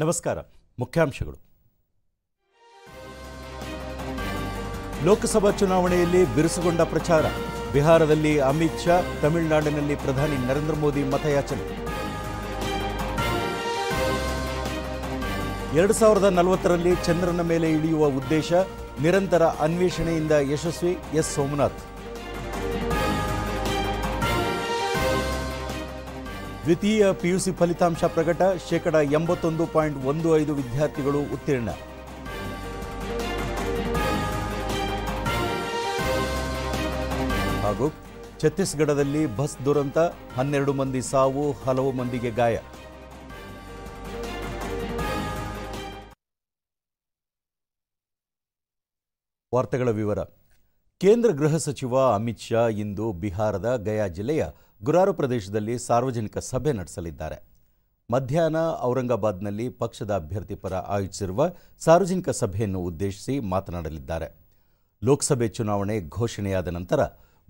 ನಮಸ್ಕಾರ ಮುಖ್ಯಾಂಶಗಳು ಲೋಕಸಭಾ ಚುನಾವಣೆಯಲ್ಲಿ ಬಿರುಸುಗೊಂಡ ಪ್ರಚಾರ ಬಿಹಾರದಲ್ಲಿ ಅಮಿತ್ ಶಾ ತಮಿಳುನಾಡಿನಲ್ಲಿ ಪ್ರಧಾನಿ ನರೇಂದ್ರ ಮೋದಿ ಮತಯಾಚನೆ ಎರಡು ಸಾವಿರದ ನಲವತ್ತರಲ್ಲಿ ಚಂದ್ರನ ಮೇಲೆ ಇಳಿಯುವ ಉದ್ದೇಶ ನಿರಂತರ ಅನ್ವೇಷಣೆಯಿಂದ ಯಶಸ್ವಿ ಎಸ್ ಸೋಮನಾಥ್ ದ್ವಿತೀಯ ಪಿಯುಸಿ ಫಲಿತಾಂಶ ಪ್ರಕಟ ಶೇಕಡ ಎಂಬತ್ತೊಂದು ಪಾಯಿಂಟ್ ಒಂದು ಐದು ವಿದ್ಯಾರ್ಥಿಗಳು ಉತ್ತೀರ್ಣ ಹಾಗೂ ಛತ್ತೀಸ್ಗಢದಲ್ಲಿ ಬಸ್ ದುರಂತ ಹನ್ನೆರಡು ಮಂದಿ ಸಾವು ಹಲವು ಮಂದಿಗೆ ಗಾಯ ವಾರ್ತೆಗಳ ವಿವರ ಕೇಂದ್ರ ಗೃಹ ಸಚಿವ ಅಮಿತ್ ಶಾ ಇಂದು ಬಿಹಾರದ ಗಯಾ ಜಿಲ್ಲೆಯ ಗುರಾರು ಪ್ರದೇಶದಲ್ಲಿ ಸಾರ್ವಜನಿಕ ಸಭೆ ನಡೆಸಲಿದ್ದಾರೆ ಮಧ್ಯಾಹ್ನ ಔರಂಗಾಬಾದ್ನಲ್ಲಿ ಪಕ್ಷದ ಅಭ್ಯರ್ಥಿ ಪರ ಆಯೋಜಿಸಿರುವ ಸಾರ್ವಜನಿಕ ಸಭೆಯನ್ನು ಉದ್ದೇಶಿಸಿ ಮಾತನಾಡಲಿದ್ದಾರೆ ಲೋಕಸಭೆ ಚುನಾವಣೆ ಘೋಷಣೆಯಾದ ನಂತರ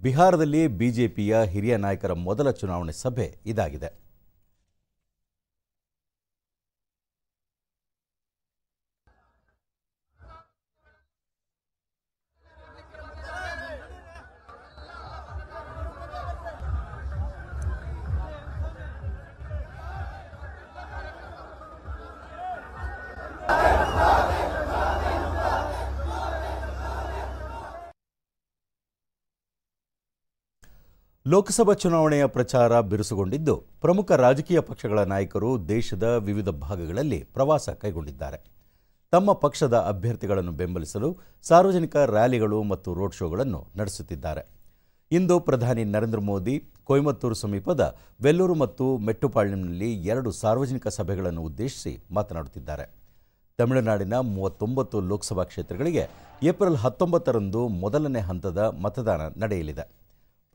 ಬಿಹಾರದಲ್ಲಿ ಬಿಜೆಪಿಯ ಹಿರಿಯ ನಾಯಕರ ಮೊದಲ ಚುನಾವಣೆ ಸಭೆ ಇದಾಗಿದೆ ಲೋಕಸಭಾ ಚುನಾವಣೆಯ ಪ್ರಚಾರ ಬಿರುಸುಗೊಂಡಿದ್ದು ಪ್ರಮುಖ ರಾಜಕೀಯ ಪಕ್ಷಗಳ ನಾಯಕರು ದೇಶದ ವಿವಿಧ ಭಾಗಗಳಲ್ಲಿ ಪ್ರವಾಸ ಕೈಗೊಂಡಿದ್ದಾರೆ ತಮ್ಮ ಪಕ್ಷದ ಅಭ್ಯರ್ಥಿಗಳನ್ನು ಬೆಂಬಲಿಸಲು ಸಾರ್ವಜನಿಕ ರ್ಯಾಲಿಗಳು ಮತ್ತು ರೋಡ್ ಶೋಗಳನ್ನು ನಡೆಸುತ್ತಿದ್ದಾರೆ ಇಂದು ಪ್ರಧಾನಿ ನರೇಂದ್ರ ಮೋದಿ ಕೊಯಮತ್ತೂರು ಸಮೀಪದ ವೆಲ್ಲೂರು ಮತ್ತು ಮೆಟ್ಟುಪಾಳ್ಯಂನಲ್ಲಿ ಎರಡು ಸಾರ್ವಜನಿಕ ಸಭೆಗಳನ್ನು ಉದ್ದೇಶಿಸಿ ಮಾತನಾಡುತ್ತಿದ್ದಾರೆ ತಮಿಳುನಾಡಿನ ಮೂವತ್ತೊಂಬತ್ತು ಲೋಕಸಭಾ ಕ್ಷೇತ್ರಗಳಿಗೆ ಏಪ್ರಿಲ್ ಹತ್ತೊಂಬತ್ತರಂದು ಮೊದಲನೇ ಹಂತದ ಮತದಾನ ನಡೆಯಲಿದೆ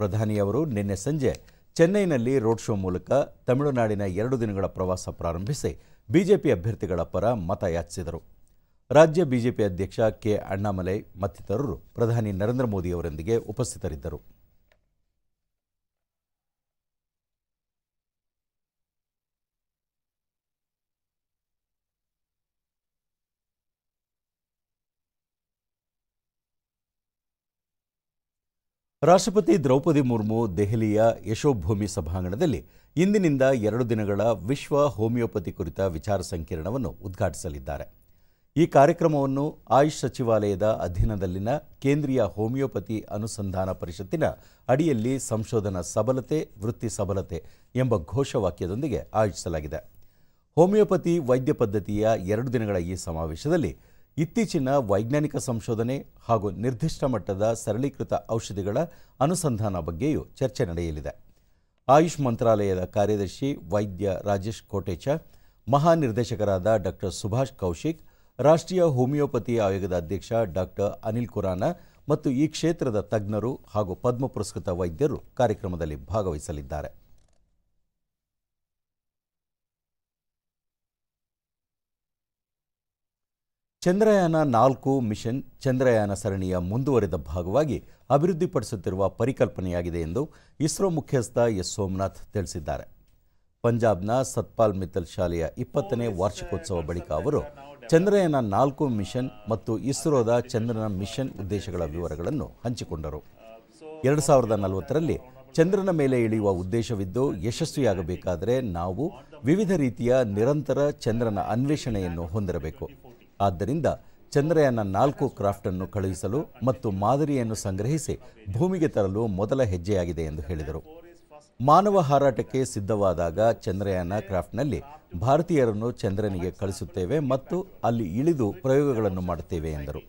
ಪ್ರಧಾನಿ ಅವರು ನಿನ್ನೆ ಸಂಜೆ ಚೆನ್ನೈನಲ್ಲಿ ರೋಡ್ ಶೋ ಮೂಲಕ ತಮಿಳುನಾಡಿನ ಎರಡು ದಿನಗಳ ಪ್ರವಾಸ ಪ್ರಾರಂಭಿಸಿ ಬಿಜೆಪಿ ಅಭ್ಯರ್ಥಿಗಳ ಪರ ಮತ ಯಾಚಿಸಿದರು ರಾಜ್ಯ ಬಿಜೆಪಿ ಅಧ್ಯಕ್ಷ ಕೆ ಅಣ್ಣಾಮಲೈ ಮತ್ತಿತರರು ಪ್ರಧಾನಿ ನರೇಂದ್ರ ಮೋದಿ ಅವರೊಂದಿಗೆ ಉಪಸ್ಥಿತರಿದ್ದರು ರಾಷ್ಟ್ರಪತಿ ದ್ರೌಪದಿ ಮುರ್ಮು ದೆಹಲಿಯ ಯಶೋಭೂಮಿ ಸಭಾಂಗಣದಲ್ಲಿ ಇಂದಿನಿಂದ ಎರಡು ದಿನಗಳ ವಿಶ್ವ ಹೋಮಿಯೋಪತಿ ಕುರಿತ ವಿಚಾರ ಸಂಕಿರಣವನ್ನು ಉದ್ಘಾಟಿಸಲಿದ್ದಾರೆ ಈ ಕಾರ್ಯಕ್ರಮವನ್ನು ಆಯುಷ್ ಸಚಿವಾಲಯದ ಅಧೀನದಲ್ಲಿನ ಕೇಂದ್ರೀಯ ಹೋಮಿಯೋಪತಿ ಅನುಸಂಧಾನ ಪರಿಷತ್ತಿನ ಅಡಿಯಲ್ಲಿ ಸಂಶೋಧನಾ ಸಬಲತೆ ವೃತ್ತಿ ಸಬಲತೆ ಎಂಬ ಘೋಷವಾಕ್ಯದೊಂದಿಗೆ ಆಯೋಜಿಸಲಾಗಿದೆ ಹೋಮಿಯೋಪತಿ ವೈದ್ಯ ಪದ್ಧತಿಯ ಎರಡು ದಿನಗಳ ಈ ಸಮಾವೇಶದಲ್ಲಿ ಇತ್ತೀಚಿನ ವೈಜ್ಞಾನಿಕ ಸಂಶೋಧನೆ ಹಾಗೂ ನಿರ್ದಿಷ್ಟ ಮಟ್ಟದ ಸರಳೀಕೃತ ಔಷಧಿಗಳ ಅನುಸಂಧಾನ ಬಗ್ಗೆಯೂ ಚರ್ಚೆ ನಡೆಯಲಿದೆ ಆಯುಷ್ ಮಂತ್ರಾಲಯದ ಕಾರ್ಯದರ್ಶಿ ವೈದ್ಯ ರಾಜೇಶ್ ಕೋಟೇಚ ಮಹಾನಿರ್ದೇಶಕರಾದ ಡಾಕ್ಟರ್ ಸುಭಾಷ್ ಕೌಶಿಕ್ ರಾಷ್ಟ್ರೀಯ ಹೋಮಿಯೋಪತಿ ಆಯೋಗದ ಅಧ್ಯಕ್ಷ ಡಾಕ್ಟರ್ ಅನಿಲ್ ಕುರಾನ ಮತ್ತು ಈ ಕ್ಷೇತ್ರದ ತಜ್ಞರು ಹಾಗೂ ಪದ್ಮ ಪುರಸ್ಕೃತ ವೈದ್ಯರು ಕಾರ್ಯಕ್ರಮದಲ್ಲಿ ಭಾಗವಹಿಸಲಿದ್ದಾರೆ ಚಂದ್ರಯಾನ ನಾಲ್ಕು ಮಿಷನ್ ಚಂದ್ರಯಾನ ಸರಣಿಯ ಮುಂದುವರೆದ ಭಾಗವಾಗಿ ಅಭಿವೃದ್ಧಿಪಡಿಸುತ್ತಿರುವ ಪರಿಕಲ್ಪನೆಯಾಗಿದೆ ಎಂದು ಇಸ್ರೋ ಮುಖ್ಯಸ್ಥ ಎಸ್ ಸೋಮನಾಥ್ ತಿಳಿಸಿದ್ದಾರೆ ಪಂಜಾಬ್ನ ಸತ್ಪಾಲ್ ಮಿತ್ತಲ್ ಶಾಲೆಯ ಇಪ್ಪತ್ತನೇ ವಾರ್ಷಿಕೋತ್ಸವ ಬಳಿಕ ಅವರು ಚಂದ್ರಯಾನ ನಾಲ್ಕು ಮಿಷನ್ ಮತ್ತು ಇಸ್ರೋದ ಚಂದ್ರನ ಮಿಷನ್ ಉದ್ದೇಶಗಳ ವಿವರಗಳನ್ನು ಹಂಚಿಕೊಂಡರು ಎರಡು ಸಾವಿರದ ನಲವತ್ತರಲ್ಲಿ ಚಂದ್ರನ ಮೇಲೆ ಇಳಿಯುವ ಉದ್ದೇಶವಿದ್ದು ಯಶಸ್ವಿಯಾಗಬೇಕಾದರೆ ನಾವು ವಿವಿಧ ರೀತಿಯ ನಿರಂತರ ಚಂದ್ರನ ಅನ್ವೇಷಣೆಯನ್ನು ಹೊಂದಿರಬೇಕು ಆದ್ದರಿಂದ ಚಂದ್ರಯಾನ ನಾಲ್ಕು ಕ್ರಾಫ್ಟ್ ಅನ್ನು ಕಳುಹಿಸಲು ಮತ್ತು ಮಾದರಿಯನ್ನು ಸಂಗ್ರಹಿಸಿ ಭೂಮಿಗೆ ತರಲು ಮೊದಲ ಹೆಜ್ಜೆಯಾಗಿದೆ ಎಂದು ಹೇಳಿದರು ಮಾನವ ಹಾರಾಟಕ್ಕೆ ಸಿದ್ಧವಾದಾಗ ಚಂದ್ರಯಾನ ಕ್ರಾಫ್ಟ್ನಲ್ಲಿ ಭಾರತೀಯರನ್ನು ಚಂದ್ರನಿಗೆ ಕಳಿಸುತ್ತೇವೆ ಮತ್ತು ಅಲ್ಲಿ ಇಳಿದು ಪ್ರಯೋಗಗಳನ್ನು ಮಾಡುತ್ತೇವೆ ಎಂದರು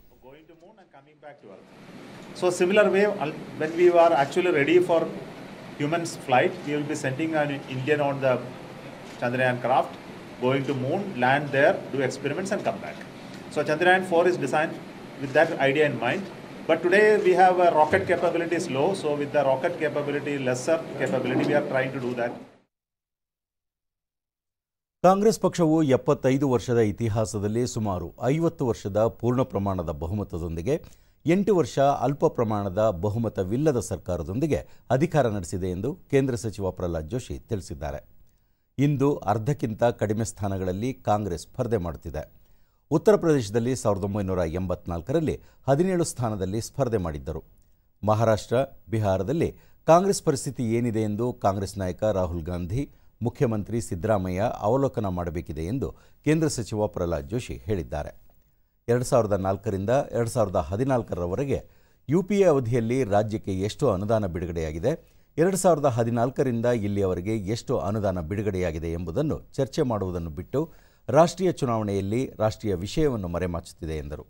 so similar way when we are actually ready for humans flight we will be sending an Indian on the Chandrayaan craft going to moon land there do experiments and come back So Chandrayaan 4 is designed with that idea in mind. But today we have a rocket capability is low, so with the rocket capability lesser capability, we are trying to do that. Congress ಪಕ್ಷವು ಎಪ್ಪತ್ತೈದು ವರ್ಷದ ಇತಿಹಾಸದಲ್ಲಿ ಸುಮಾರು ಐವತ್ತು ವರ್ಷದ ಪೂರ್ಣ ಪ್ರಮಾಣದ ಬಹುಮತದೊಂದಿಗೆ ಎಂಟು ವರ್ಷ ಅಲ್ಪ ಪ್ರಮಾಣದ ಬಹುಮತವಿಲ್ಲದ ಸರ್ಕಾರದೊಂದಿಗೆ ಅಧಿಕಾರ ನಡೆಸಿದೆ ಎಂದು ಕೇಂದ್ರ ಸಚಿವ ಪ್ರಹ್ಲಾದ್ ಜೋಶಿ ತಿಳಿಸಿದ್ದಾರೆ ಇಂದು ಅರ್ಧಕ್ಕಿಂತ ಕಡಿಮೆ ಸ್ಥಾನಗಳಲ್ಲಿ ಕಾಂಗ್ರೆಸ್ ಸ್ಪರ್ಧೆ ಮಾಡುತ್ತಿದೆ ಉತ್ತರ ಪ್ರದೇಶದಲ್ಲಿ ಸಾವಿರದ ಒಂಬೈನೂರ ಎಂಬತ್ನಾಲ್ಕರಲ್ಲಿ ಹದಿನೇಳು ಸ್ಥಾನದಲ್ಲಿ ಸ್ಪರ್ಧೆ ಮಾಡಿದ್ದರು ಮಹಾರಾಷ್ಟ್ರ ಬಿಹಾರದಲ್ಲಿ ಕಾಂಗ್ರೆಸ್ ಪರಿಸ್ಥಿತಿ ಏನಿದೆ ಎಂದು ಕಾಂಗ್ರೆಸ್ ನಾಯಕ ರಾಹುಲ್ ಗಾಂಧಿ ಮುಖ್ಯಮಂತ್ರಿ ಸಿದ್ದರಾಮಯ್ಯ ಅವಲೋಕನ ಮಾಡಬೇಕಿದೆ ಎಂದು ಕೇಂದ್ರ ಸಚಿವ ಪ್ರಹ್ಲಾದ್ ಜೋಶಿ ಹೇಳಿದ್ದಾರೆ ಎರಡು ಸಾವಿರದ ನಾಲ್ಕರಿಂದ ಎರಡು ಸಾವಿರದ ಹದಿನಾಲ್ಕರವರೆಗೆ ಯುಪಿಎ ಅವಧಿಯಲ್ಲಿ ರಾಜ್ಯಕ್ಕೆ ಎಷ್ಟು ಅನುದಾನ ಬಿಡುಗಡೆಯಾಗಿದೆ ಎರಡು ಸಾವಿರದ ಹದಿನಾಲ್ಕರಿಂದ ಇಲ್ಲಿಯವರೆಗೆ ಎಷ್ಟು ಅನುದಾನ ಬಿಡುಗಡೆಯಾಗಿದೆ ಎಂಬುದನ್ನು ಚರ್ಚೆ ಮಾಡುವುದನ್ನು ಬಿಟ್ಟು ರಾಷ್ಟ್ರೀಯ ಚುನಾವಣೆಯಲ್ಲಿ ರಾಷ್ಟ್ರೀಯ ವಿಷಯವನ್ನು ಮರೆಮಾಚುತ್ತಿದೆ ಎಂದರು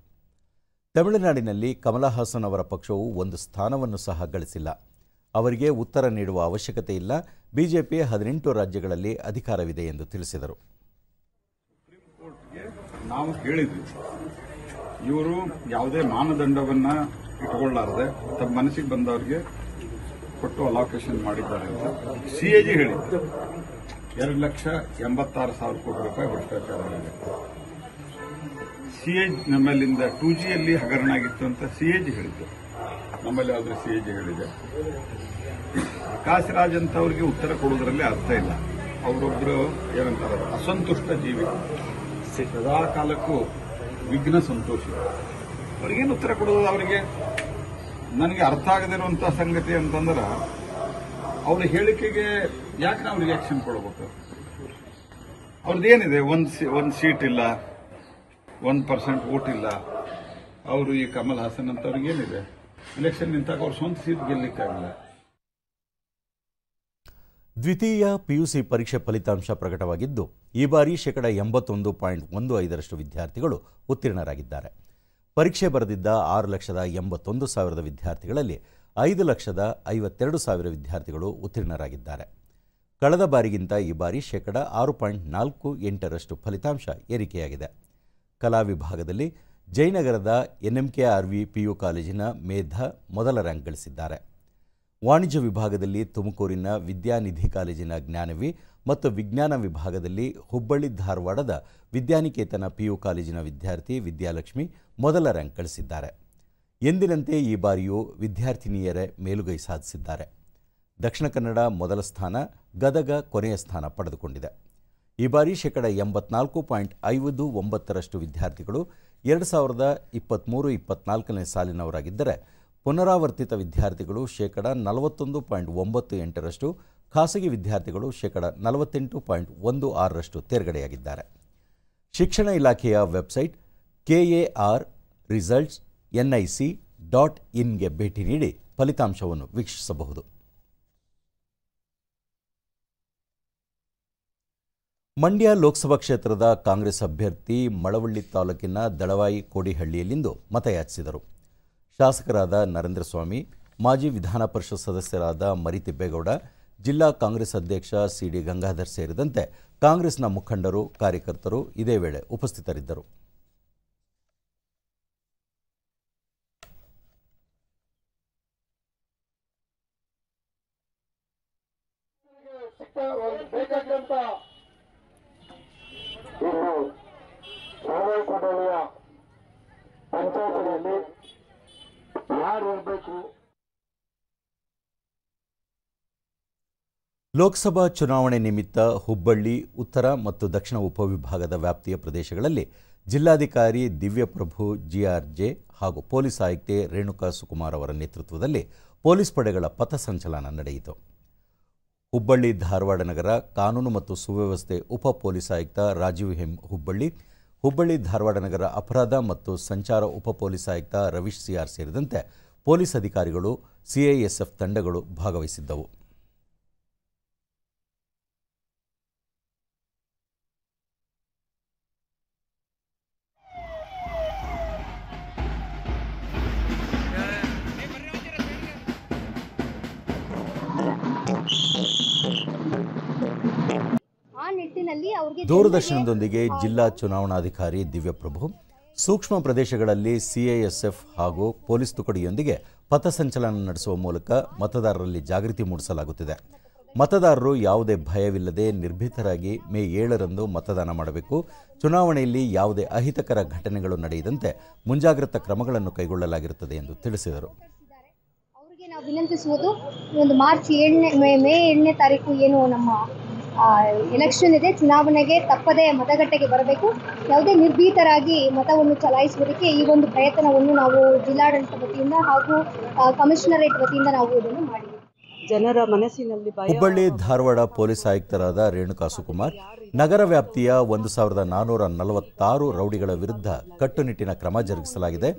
ತಮಿಳುನಾಡಿನಲ್ಲಿ ಕಮಲಾ ಹಾಸನ್ ಅವರ ಪಕ್ಷವು ಒಂದು ಸ್ಥಾನವನ್ನು ಸಹ ಗಳಿಸಿಲ್ಲ ಅವರಿಗೆ ಉತ್ತರ ನೀಡುವ ಅವಶ್ಯಕತೆ ಇಲ್ಲ ಬಿಜೆಪಿ ಹದಿನೆಂಟು ರಾಜ್ಯಗಳಲ್ಲಿ ಅಧಿಕಾರವಿದೆ ಎಂದು ತಿಳಿಸಿದರು ನಾವು ಕೇಳಿದ್ವಿ ಇವರು ಯಾವುದೇ ಮಾನದಂಡವನ್ನ ಇಟ್ಕೊಳ್ಳಾರದೆ ತಮ್ಮ ಮನಸ್ಸಿಗೆ ಬಂದವರಿಗೆ ಕೊಟ್ಟು ಅಲೋಕೇಶನ್ ಮಾಡಿದ್ದಾರೆ ಅಂತ ಸಿಎಜಿ ಹೇಳಿದ್ರು ಎರಡು ಲಕ್ಷ ಎಂಬತ್ತಾರು ಸಾವಿರ ಕೋಟಿ ರೂಪಾಯಿ ಭ್ರಷ್ಟಾಚಾರ ಆಗಿದೆ ಸಿಎಜ್ ನಮ್ಮಲ್ಲಿಂದ ಟು ಜಿಯಲ್ಲಿ ಹಗರಣ ಆಗಿತ್ತು ಅಂತ ಸಿಎಜ್ ಹೇಳಿದ್ದು ನಮ್ಮಲ್ಲಿ ಆದರೆ ಸಿಎಜ್ ಹೇಳಿದೆ ಕಾಸಿರಾಜ್ ಅಂತ ಅವರಿಗೆ ಉತ್ತರ ಕೊಡೋದ್ರಲ್ಲಿ ಅರ್ಥ ಇಲ್ಲ ಅವರೊಬ್ಬರು ಏನಂತಾರೆ ಅಸಂತುಷ್ಟ ಜೀವಿ ಸದಾ ಕಾಲಕ್ಕೂ ವಿಘ್ನ ಸಂತೋಷ ಅವ್ರಿಗೇನು ಉತ್ತರ ಕೊಡೋದು ಅವರಿಗೆ ನನಗೆ ಅರ್ಥ ಆಗದಿರುವಂತಹ ಸಂಗತಿ ಅಂತಂದ್ರೆ ಅವರ ಹೇಳಿಕೆಗೆ ಯಾಕೆ ನಾವು ರಿಯಾಕ್ಷನ್ ಕೊಡ್ಬೇಕು ಏನಿದೆ ಒಂದು ಸಿ ಒಂದು ಸೀಟ್ ಇಲ್ಲ ಒಂದು ಪರ್ಸೆಂಟ್ ಓಟ್ ಇಲ್ಲ ಅವರು ಈ ಕಮಲ್ ಹಾಸನ್ ಅಂತವ್ರಿಗೆ ಏನಿದೆ ಎಲೆಕ್ಷನ್ ನಿಂತಾಗ ಅವ್ರ ಸ್ವಂತ ಸೀಟ್ ಗೆಲ್ಲಿಕ್ಕಾಗಲ್ಲ ದ್ವಿತೀಯ ಪಿಯುಸಿ ಪರೀಕ್ಷೆ ಫಲಿತಾಂಶ ಪ್ರಕಟವಾಗಿದ್ದು ಈ ಬಾರಿ ಶೇಕಡ ಎಂಬತ್ತೊಂದು ಪಾಯಿಂಟ್ ಒಂದು ಐದರಷ್ಟು ವಿದ್ಯಾರ್ಥಿಗಳು ಉತ್ತೀರ್ಣರಾಗಿದ್ದಾರೆ ಪರೀಕ್ಷೆ ಬರೆದಿದ್ದ ಆರು ಲಕ್ಷದ ಎಂಬತ್ತೊಂದು ಸಾವಿರದ ವಿದ್ಯಾರ್ಥಿಗಳಲ್ಲಿ ಐದು ಲಕ್ಷದ ಐವತ್ತೆರಡು ಸಾವಿರ ವಿದ್ಯಾರ್ಥಿಗಳು ಉತ್ತೀರ್ಣರಾಗಿದ್ದಾರೆ ಕಳೆದ ಬಾರಿಗಿಂತ ಈ ಬಾರಿ ಶೇಕಡ ಆರು ಪಾಯಿಂಟ್ ನಾಲ್ಕು ಎಂಟರಷ್ಟು ಫಲಿತಾಂಶ ಏರಿಕೆಯಾಗಿದೆ ಕಲಾ ವಿಭಾಗದಲ್ಲಿ ಜಯನಗರದ ಎನ್ಎಂಕೆ ಆರ್ ವಿ ಕಾಲೇಜಿನ ಮೇಧ ಮೊದಲ ರ್ಯಾಂಕ್ ಗಳಿಸಿದ್ದಾರೆ ವಾಣಿಜ್ಯ ವಿಭಾಗದಲ್ಲಿ ತುಮಕೂರಿನ ವಿದ್ಯಾನಿಧಿ ಕಾಲೇಜಿನ ಜ್ಞಾನವಿ ಮತ್ತು ವಿಜ್ಞಾನ ವಿಭಾಗದಲ್ಲಿ ಹುಬ್ಬಳ್ಳಿ ಧಾರವಾಡದ ವಿದ್ಯಾನಿಕೇತನ ಪಿಯು ಕಾಲೇಜಿನ ವಿದ್ಯಾರ್ಥಿ ವಿದ್ಯಾಲಕ್ಷ್ಮಿ ಮೊದಲ ರ್ಯಾಂಕ್ ಗಳಿಸಿದ್ದಾರೆ ಎಂದಿನಂತೆ ಈ ಬಾರಿಯೂ ವಿದ್ಯಾರ್ಥಿನಿಯರೇ ಮೇಲುಗೈ ಸಾಧಿಸಿದ್ದಾರೆ ದಕ್ಷಿಣ ಕನ್ನಡ ಮೊದಲ ಸ್ಥಾನ ಗದಗ ಕೊನೆಯ ಸ್ಥಾನ ಪಡೆದುಕೊಂಡಿದೆ ಈ ಬಾರಿ ಶೇಕಡ ಎಂಬತ್ನಾಲ್ಕು ಪಾಯಿಂಟ್ ಐವತ್ತು ಒಂಬತ್ತರಷ್ಟು ವಿದ್ಯಾರ್ಥಿಗಳು ಎರಡು ಸಾವಿರದ ಇಪ್ಪತ್ತ್ಮೂರು ಇಪ್ಪತ್ನಾಲ್ಕನೇ ಸಾಲಿನವರಾಗಿದ್ದರೆ ಪುನರಾವರ್ತಿತ ವಿದ್ಯಾರ್ಥಿಗಳು ಶೇಕಡ ನಲವತ್ತೊಂದು ಪಾಯಿಂಟ್ ಒಂಬತ್ತು ಎಂಟರಷ್ಟು ಖಾಸಗಿ ವಿದ್ಯಾರ್ಥಿಗಳು ಶೇಕಡ ನಲವತ್ತೆಂಟು ಪಾಯಿಂಟ್ ಒಂದು ಆರರಷ್ಟು ತೇರ್ಗಡೆಯಾಗಿದ್ದಾರೆ ಶಿಕ್ಷಣ ಇಲಾಖೆಯ website K R results NIC dot ಇನ್ಗೆ ಭೇಟಿ ನೀಡಿ ಫಲಿತಾಂಶವನ್ನು ವೀಕ್ಷಿಸಬಹುದು ಮಂಡ್ಯ ಲೋಕಸಭಾ ಕ್ಷೇತ್ರದ ಕಾಂಗ್ರೆಸ್ ಅಭ್ಯರ್ಥಿ ಮಳವಳ್ಳಿ ತಾಲೂಕಿನ ದಳವಾಯಿ ಕೋಡಿಹಳ್ಳಿಯಲ್ಲಿಂದು ಮತಯಾಚಿಸಿದರು ಶಾಸಕರಾದ ನರೇಂದ್ರ ಸ್ವಾಮಿ ಮಾಜಿ ವಿಧಾನ ಪರಿಷತ್ ಸದಸ್ಯರಾದ ಮರಿತಿಬ್ಬೇಗೌಡ ಜಿಲ್ಲಾ ಕಾಂಗ್ರೆಸ್ ಅಧ್ಯಕ್ಷ ಸಿಡಿ ಗಂಗಾಧರ್ ಸೇರಿದಂತೆ ಕಾಂಗ್ರೆಸ್ನ ಮುಖಂಡರು ಕಾರ್ಯಕರ್ತರು ಇದೇ ವೇಳೆ ಉಪಸ್ಥಿತರಿದ್ದರು ಲೋಕಸಭಾ ಚುನಾವಣೆ ನಿಮಿತ್ತ ಹುಬ್ಬಳ್ಳಿ ಉತ್ತರ ಮತ್ತು ದಕ್ಷಿಣ ಉಪವಿಭಾಗದ ವ್ಯಾಪ್ತಿಯ ಪ್ರದೇಶಗಳಲ್ಲಿ ಜಿಲ್ಲಾಧಿಕಾರಿ ದಿವ್ಯಪ್ರಭು ಜಿಆರ್ಜೆ ಹಾಗೂ ಪೊಲೀಸ್ ಆಯುಕ್ತೆ ರೇಣುಕಾ ಸುಕುಮಾರ್ ಅವರ ನೇತೃತ್ವದಲ್ಲಿ ಪೊಲೀಸ್ ಪಡೆಗಳ ಪಥಸಂಚಲನ ನಡೆಯಿತು ಹುಬ್ಬಳ್ಳಿ ಧಾರವಾಡ ನಗರ ಕಾನೂನು ಮತ್ತು ಸುವ್ಯವಸ್ಥೆ ಉಪ ಪೊಲೀಸ್ ಆಯುಕ್ತ ರಾಜೀವ್ ಹೆಮ್ ಹುಬ್ಬಳ್ಳಿ ಹುಬ್ಬಳ್ಳಿ ಧಾರವಾಡ ನಗರ ಅಪರಾಧ ಮತ್ತು ಸಂಚಾರ ಉಪ ಪೊಲೀಸ್ ಆಯುಕ್ತ ರವೀಶ್ ಸಿಆರ್ ಸೇರಿದಂತೆ ಪೊಲೀಸ್ ಅಧಿಕಾರಿಗಳು ಸಿಐಎಸ್ಎಫ್ ತಂಡಗಳು ಭಾಗವಹಿಸಿದ್ದವು ದೂರದರ್ಶನದೊಂದಿಗೆ ಜಿಲ್ಲಾ ಚುನಾವಣಾಧಿಕಾರಿ ದಿವ್ಯಪ್ರಭು ಸೂಕ್ಷ್ಮ ಪ್ರದೇಶಗಳಲ್ಲಿ ಸಿಐಎಸ್ಎಫ್ ಹಾಗೂ ಪೊಲೀಸ್ ತುಕಡಿಯೊಂದಿಗೆ ಪಥಸಂಚಲನ ನಡೆಸುವ ಮೂಲಕ ಮತದಾರರಲ್ಲಿ ಜಾಗೃತಿ ಮೂಡಿಸಲಾಗುತ್ತಿದೆ ಮತದಾರರು ಯಾವುದೇ ಭಯವಿಲ್ಲದೆ ನಿರ್ಭೀತರಾಗಿ ಮೇ ಏಳರಂದು ಮತದಾನ ಮಾಡಬೇಕು ಚುನಾವಣೆಯಲ್ಲಿ ಯಾವುದೇ ಅಹಿತಕರ ಘಟನೆಗಳು ನಡೆಯದಂತೆ ಮುಂಜಾಗ್ರತಾ ಕ್ರಮಗಳನ್ನು ಕೈಗೊಳ್ಳಲಾಗಿರುತ್ತದೆ ಎಂದು ತಿಳಿಸಿದರು ನಾವು ವಿನಂತಿಸುವುದು ಒಂದು ಮಾರ್ಚ್ ಏಳನೇ ಮೇ ತಾರೀಕು ಏನು ನಮ್ಮ ಎಲೆಕ್ಷನ್ ಇದೆ ಚುನಾವಣೆಗೆ ತಪ್ಪದೇ ಮತಗಟ್ಟೆಗೆ ಬರಬೇಕು ಯಾವುದೇ ನಿರ್ಭೀತರಾಗಿ ಮತವನ್ನು ಚಲಾಯಿಸುವುದಕ್ಕೆ ಈ ಒಂದು ಪ್ರಯತ್ನವನ್ನು ನಾವು ಜಿಲ್ಲಾಡಳಿತ ವತಿಯಿಂದ ಹಾಗೂ ಕಮಿಷನರೇಟ್ ವತಿಯಿಂದ ನಾವು ಇದನ್ನು ಮಾಡಿದ್ದೀವಿ ಜನರ ಮನಸ್ಸಿನಲ್ಲಿ ಹುಬ್ಬಳ್ಳಿ ಧಾರವಾಡ ಪೊಲೀಸ್ ಆಯುಕ್ತರಾದ ರೇಣುಕಾ ಸುಕುಮಾರ್ ನಗರ ವ್ಯಾಪ್ತಿಯ ಒಂದು ಸಾವಿರದ ನಾನೂರ ನಲವತ್ತಾರು ರೌಡಿಗಳ ವಿರುದ್ಧ ಕಟ್ಟುನಿಟ್ಟಿನ ಕ್ರಮ ಜರುಗಿಸಲಾಗಿದೆ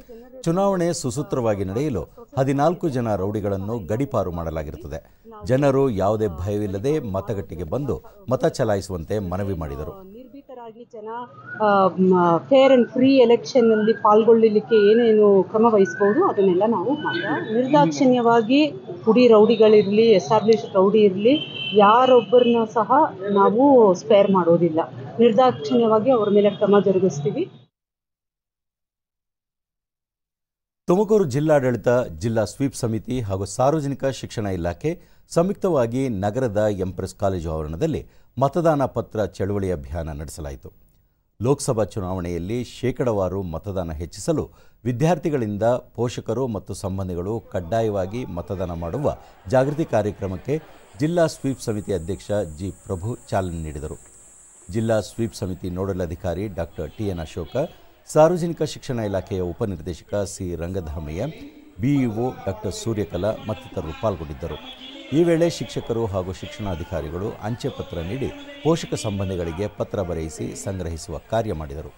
ಚುನಾವಣೆ ಸುಸೂತ್ರವಾಗಿ ನಡೆಯಲು ಹದಿನಾಲ್ಕು ಜನ ರೌಡಿಗಳನ್ನು ಗಡಿಪಾರು ಮಾಡಲಾಗಿರುತ್ತದೆ ಜನರು ಯಾವುದೇ ಭಯವಿಲ್ಲದೆ ಮತಗಟ್ಟೆಗೆ ಬಂದು ಮತ ಚಲಾಯಿಸುವಂತೆ ಮನವಿ ಮಾಡಿದರು ನಿರ್ಭೀತರಾಗಿ ಜನ ಫೇರ್ ಅಂಡ್ ಫ್ರೀ ಎಲೆಕ್ಷನ್ ಅಲ್ಲಿ ಪಾಲ್ಗೊಳ್ಳಲಿಕ್ಕೆ ಏನೇನು ಕ್ರಮ ವಹಿಸಬಹುದು ಅದನ್ನೆಲ್ಲ ನಾವು ನಿರ್ದಾಕ್ಷಿಣ್ಯವಾಗಿ ಪುಡಿ ರೌಡಿಗಳಿರಲಿ ಎಸ್ಟಾಬ್ಲಿಷ್ ರೌಡಿ ಇರಲಿ ಯಾರೊಬ್ಬರನ್ನ ಸಹ ನಾವು ಸ್ಪೇರ್ ಮಾಡೋದಿಲ್ಲ ನಿರ್ದಾಕ್ಷಿಣ್ಯವಾಗಿ ಅವರ ಮೇಲೆ ಕ್ರಮ ಜರುಗಿಸ್ತೀವಿ ತುಮಕೂರು ಜಿಲ್ಲಾಡಳಿತ ಜಿಲ್ಲಾ ಸ್ವೀಪ್ ಸಮಿತಿ ಹಾಗೂ ಸಾರ್ವಜನಿಕ ಶಿಕ್ಷಣ ಇಲಾಖೆ ಸಂಯುಕ್ತವಾಗಿ ನಗರದ ಎಂಪ್ರೆಸ್ ಕಾಲೇಜು ಆವರಣದಲ್ಲಿ ಮತದಾನ ಪತ್ರ ಚಳುವಳಿ ಅಭಿಯಾನ ನಡೆಸಲಾಯಿತು ಲೋಕಸಭಾ ಚುನಾವಣೆಯಲ್ಲಿ ಶೇಕಡವಾರು ಮತದಾನ ಹೆಚ್ಚಿಸಲು ವಿದ್ಯಾರ್ಥಿಗಳಿಂದ ಪೋಷಕರು ಮತ್ತು ಸಂಬಂಧಿಗಳು ಕಡ್ಡಾಯವಾಗಿ ಮತದಾನ ಮಾಡುವ ಜಾಗೃತಿ ಕಾರ್ಯಕ್ರಮಕ್ಕೆ ಜಿಲ್ಲಾ ಸ್ವೀಪ್ ಸಮಿತಿ ಅಧ್ಯಕ್ಷ ಜಿ ಪ್ರಭು ಚಾಲನೆ ನೀಡಿದರು ಜಿಲ್ಲಾ ಸ್ವೀಪ್ ಸಮಿತಿ ನೋಡಲ್ ಅಧಿಕಾರಿ ಡಾಕ್ಟರ್ ಟಿಎನ್ ಅಶೋಕ ಸಾರ್ವಜನಿಕ ಶಿಕ್ಷಣ ಇಲಾಖೆಯ ಉಪನಿರ್ದೇಶಕ C Rangadhamaiah BEO doctor Suryakala ಮತ್ತಿತರರು ಪಾಲ್ಗೊಂಡಿದ್ದರು ಈ ವೇಳೆ ಶಿಕ್ಷಕರು ಹಾಗೂ ಶಿಕ್ಷಣಾಧಿಕಾರಿಗಳು ಅಂಚೆ ಪತ್ರ ನೀಡಿ ಪೋಷಕ ಸಂಬಂಧಿಗಳಿಗೆ ಪತ್ರ ಬರೆಯಿಸಿ ಸಂಗ್ರಹಿಸುವ ಕಾರ್ಯ ಮಾಡಿದರು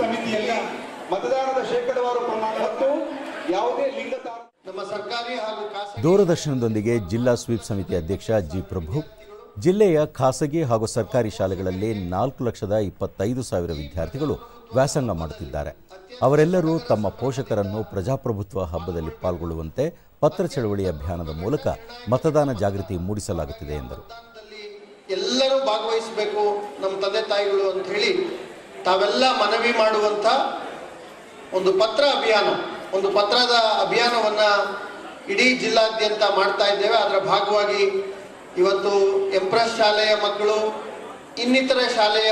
ಸಮಿತಿಯಲ್ಲಿ ಮತದಾನದ ಶೇಕಡವಾರು ಪ್ರಮಾಣ ಮತ್ತು ಯಾವುದೇ ಲಿಂಗ ದೂರದರ್ಶನದೊಂದಿಗೆ ಜಿಲ್ಲಾ ಸ್ವೀಪ್ ಸಮಿತಿ ಅಧ್ಯಕ್ಷ ಜಿ ಪ್ರಭು ಜಿಲ್ಲೆಯ ಖಾಸಗಿ ಹಾಗೂ ಸರ್ಕಾರಿ ಶಾಲೆಗಳಲ್ಲಿ ನಾಲ್ಕು ಲಕ್ಷದ ಇಪ್ಪತ್ತೈದು ಸಾವಿರ ವಿದ್ಯಾರ್ಥಿಗಳು ವ್ಯಾಸಂಗ ಮಾಡುತ್ತಿದ್ದಾರೆ ಅವರೆಲ್ಲರೂ ತಮ್ಮ ಪೋಷಕರನ್ನು ಪ್ರಜಾಪ್ರಭುತ್ವ ಹಬ್ಬದಲ್ಲಿ ಪಾಲ್ಗೊಳ್ಳುವಂತೆ ಪತ್ರ ಚಳವಳಿ ಅಭಿಯಾನದ ಮೂಲಕ ಮತದಾನ ಜಾಗೃತಿ ಮೂಡಿಸಲಾಗುತ್ತಿದೆ ಎಂದರು ಎಲ್ಲರೂ ಭಾಗವಹಿಸಬೇಕು ನಮ್ಮ ತಂದೆ ತಾಯಿಗಳು ಅಂತ ಹೇಳಿ ತಾವೆಲ್ಲ ಮನವಿ ಮಾಡುವಂತ ಒಂದು ಪತ್ರ ಅಭಿಯಾನ ಒಂದು ಪತ್ರದ ಅಭಿಯಾನವನ್ನು ಇಡೀ ಜಿಲ್ಲಾದ್ಯಂತ ಮಾಡ್ತಾ ಇದ್ದೇವೆ ಅದರ ಭಾಗವಾಗಿ ಇವತ್ತು ಎಂಪ್ರೆಸ್ ಶಾಲೆಯ ಮಕ್ಕಳು ಇನ್ನಿತರ ಶಾಲೆಯ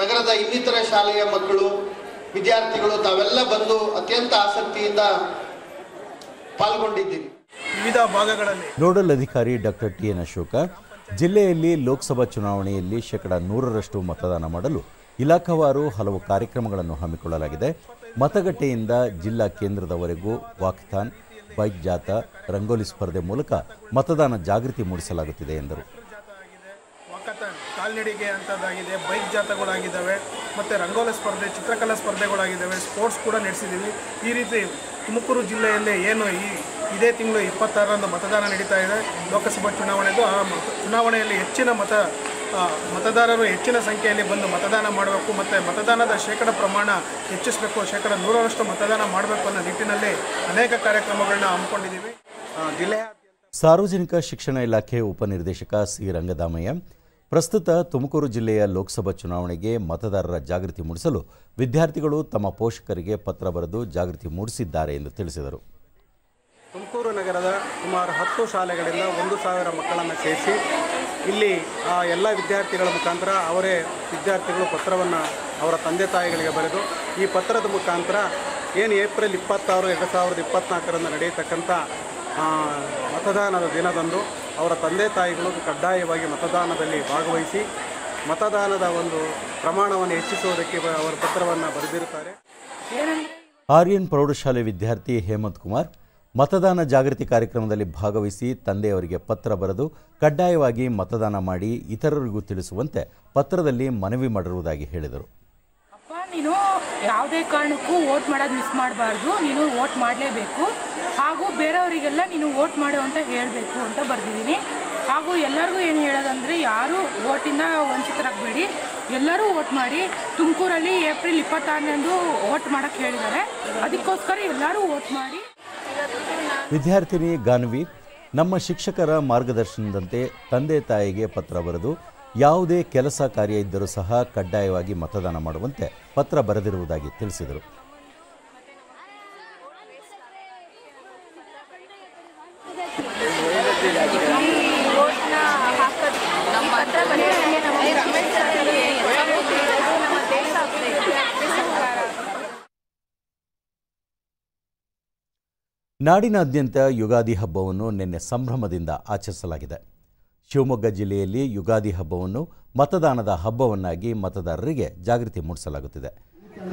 ನಗರದ ಇನ್ನಿತರ ಶಾಲೆಯ ಮಕ್ಕಳು ವಿದ್ಯಾರ್ಥಿಗಳು ತಾವೆಲ್ಲ ಬಂದು ಅತ್ಯಂತ ಆಸಕ್ತಿಯಿಂದ ಪಾಲ್ಗೊಂಡಿದ್ದೀವಿ ವಿವಿಧ ಭಾಗಗಳಲ್ಲಿ ನೋಡಲ್ ಅಧಿಕಾರಿ ಡಾಕ್ಟರ್ ಟಿ ಎನ್ ಅಶೋಕ ಜಿಲ್ಲೆಯಲ್ಲಿ ಲೋಕಸಭಾ ಚುನಾವಣೆಯಲ್ಲಿ ಶೇಕಡಾ ನೂರರಷ್ಟು ಮತದಾನ ಮಾಡಲು ಇಲಾಖಾವಾರು ಹಲವು ಕಾರ್ಯಕ್ರಮಗಳನ್ನು ಹಮ್ಮಿಕೊಳ್ಳಲಾಗಿದೆ ಮತಗಟ್ಟೆಯಿಂದ ಜಿಲ್ಲಾ ಕೇಂದ್ರದವರೆಗೂ ವಾಕ್ಥಾನ್ ಬೈಕ್ ಜಾಥಾ ರಂಗೋಲಿ ಸ್ಪರ್ಧೆ ಮೂಲಕ ಮತದಾನ ಜಾಗೃತಿ ಮೂಡಿಸಲಾಗುತ್ತಿದೆ ಎಂದರು ಕಾಲ್ನಡಿಗೆ ಅಂಥದ್ದಾಗಿದೆ ಬೈಕ್ ಜಾಥಾಗಳಾಗಿದ್ದಾವೆ ಮತ್ತು ರಂಗೋಲಿ ಸ್ಪರ್ಧೆ ಚಿತ್ರಕಲಾ ಸ್ಪರ್ಧೆಗಳಾಗಿದ್ದಾವೆ ಸ್ಪೋರ್ಟ್ಸ್ ಕೂಡ ನಡೆಸಿದ್ದೀವಿ ಈ ರೀತಿ ತುಮಕೂರು ಜಿಲ್ಲೆಯಲ್ಲಿ ಏನು ಈ ಇದೇ ತಿಂಗಳು ಇಪ್ಪತ್ತಾರರಂದು ಮತದಾನ ನಡೀತಾ ಇದೆ ಲೋಕಸಭಾ ಚುನಾವಣೆಗೂ ಆ ಚುನಾವಣೆಯಲ್ಲಿ ಹೆಚ್ಚಿನ ಮತ ಮತದಾರರು ಹೆಚ್ಚಿನ ಸಂಖ್ಯೆಯಲ್ಲಿ ಬಂದು ಮತದಾನ ಮಾಡಬೇಕು ಮತ್ತು ಮತದಾನದ ಶೇಕಡ ಪ್ರಮಾಣ ಹೆಚ್ಚಿಸಬೇಕು ಶೇಕಡ ನೂರರಷ್ಟು ಮತದಾನ ಮಾಡಬೇಕು ಅನ್ನೋ ನಿಟ್ಟಿನಲ್ಲಿ ಅನೇಕ ಕಾರ್ಯಕ್ರಮಗಳನ್ನ ಹಮ್ಮಿಕೊಂಡಿದ್ದೀವಿ ಜಿಲ್ಲೆಯ ಸಾರ್ವಜನಿಕ ಶಿಕ್ಷಣ ಇಲಾಖೆ ಉಪನಿರ್ದೇಶಕ ಸಿ ರಂಗದಾಮಯ್ಯ ಪ್ರಸ್ತುತ ತುಮಕೂರು ಜಿಲ್ಲೆಯ ಲೋಕಸಭಾ ಚುನಾವಣೆಗೆ ಮತದಾರರ ಜಾಗೃತಿ ಮೂಡಿಸಲು ವಿದ್ಯಾರ್ಥಿಗಳು ತಮ್ಮ ಪೋಷಕರಿಗೆ ಪತ್ರ ಬರೆದು ಜಾಗೃತಿ ಮೂಡಿಸಿದ್ದಾರೆ ಎಂದು ತಿಳಿಸಿದರು ತುಮಕೂರು ನಗರದ ಸುಮಾರು ಹತ್ತು ಶಾಲೆಗಳಿಂದ ಒಂದು ಸಾವಿರ ಮಕ್ಕಳನ್ನು ಸೇರಿಸಿ ಇಲ್ಲಿ ಆ ಎಲ್ಲ ವಿದ್ಯಾರ್ಥಿಗಳ ಮುಖಾಂತರ ಅವರೇ ವಿದ್ಯಾರ್ಥಿಗಳು ಪತ್ರವನ್ನು ಅವರ ತಂದೆ ತಾಯಿಗಳಿಗೆ ಬರೆದು ಈ ಪತ್ರದ ಮುಖಾಂತರ ಏನು ಏಪ್ರಿಲ್ ಇಪ್ಪತ್ತಾರು ಎರಡು ಸಾವಿರದ ಇಪ್ಪತ್ನಾಲ್ಕರಂದು ನಡೆಯತಕ್ಕಂಥ ಮತದಾನದ ದಿನದಂದು ಅವರ ತಂದೆ ತಾಯಿಗಳು ಕಡ್ಡಾಯವಾಗಿ ಮತದಾನದಲ್ಲಿ ಭಾಗವಹಿಸಿ ಮತದಾನದ ಒಂದು ಪ್ರಮಾಣವನ್ನು ಹೆಚ್ಚಿಸುವುದಕ್ಕೆ ಅವರ ಪತ್ರವನ್ನು ಬರೆದಿರುತ್ತಾರೆ ಆರ್ಯನ್ ಪ್ರೌಢಶಾಲೆ ವಿದ್ಯಾರ್ಥಿ ಹೇಮಂತ್ ಕುಮಾರ್ ಮತದಾನ ಜಾಗೃತಿ ಕಾರ್ಯಕ್ರಮದಲ್ಲಿ ಭಾಗವಹಿಸಿ ತಂದೆಯವರಿಗೆ ಪತ್ರ ಬರೆದು ಕಡ್ಡಾಯವಾಗಿ ಮತದಾನ ಮಾಡಿ ಇತರರಿಗೂ ತಿಳಿಸುವಂತೆ ಪತ್ರದಲ್ಲಿ ಮನವಿ ಮಾಡಿರುವುದಾಗಿ ಹೇಳಿದರು ಅಪ್ಪ ನೀನು ಯಾವುದೇ ಕಾರಣಕ್ಕೂ ವೋಟ್ ಮಾಡೋದು ಮಿಸ್ ಮಾಡಬಾರ್ದು ನೀನು ವೋಟ್ ಮಾಡಲೇಬೇಕು ಹಾಗೂ ಬೇರೆಯವರಿಗೆಲ್ಲ ನೀನು ವೋಟ್ ಮಾಡು ಅಂತ ಹೇಳಬೇಕು ಅಂತ ಬರೆದಿದ್ದೀನಿ ಹಾಗೂ ಎಲ್ಲರಿಗೂ ಏನು ಹೇಳೋದಂದರೆ ಯಾರೂ ಓಟಿಂದ ವಂಚಿತರಾಗಬೇಡಿ ಎಲ್ಲರೂ ವೋಟ್ ಮಾಡಿ ತುಮಕೂರಲ್ಲಿ ಏಪ್ರಿಲ್ ಇಪ್ಪತ್ತಾರನೇಂದು ವೋಟ್ ಮಾಡೋಕ್ಕೆ ಹೇಳಿದ್ದಾರೆ ಅದಕ್ಕೋಸ್ಕರ ಎಲ್ಲರೂ ವೋಟ್ ಮಾಡಿ ವಿದ್ಯಾರ್ಥಿನಿ ಗಾನ್ವಿ ನಮ್ಮ ಶಿಕ್ಷಕರ ಮಾರ್ಗದರ್ಶನದಂತೆ ತಂದೆ ತಾಯಿಗೆ ಪತ್ರ ಬರೆದು ಯಾವುದೇ ಕೆಲಸ ಕಾರ್ಯ ಇದ್ದರೂ ಸಹ ಕಡ್ಡಾಯವಾಗಿ ಮತದಾನ ಮಾಡುವಂತೆ ಪತ್ರ ಬರೆದಿರುವುದಾಗಿ ತಿಳಿಸಿದರು ನಾಡಿನಾದ್ಯಂತ ಯುಗಾದಿ ಹಬ್ಬವನ್ನು ನಿನ್ನೆ ಸಂಭ್ರಮದಿಂದ ಆಚರಿಸಲಾಗಿದೆ ಶಿವಮೊಗ್ಗ ಜಿಲ್ಲೆಯಲ್ಲಿ ಯುಗಾದಿ ಹಬ್ಬವನ್ನು ಮತದಾನದ ಹಬ್ಬವನ್ನಾಗಿ ಮತದಾರರಿಗೆ ಜಾಗೃತಿ ಮೂಡಿಸಲಾಗುತ್ತಿದೆ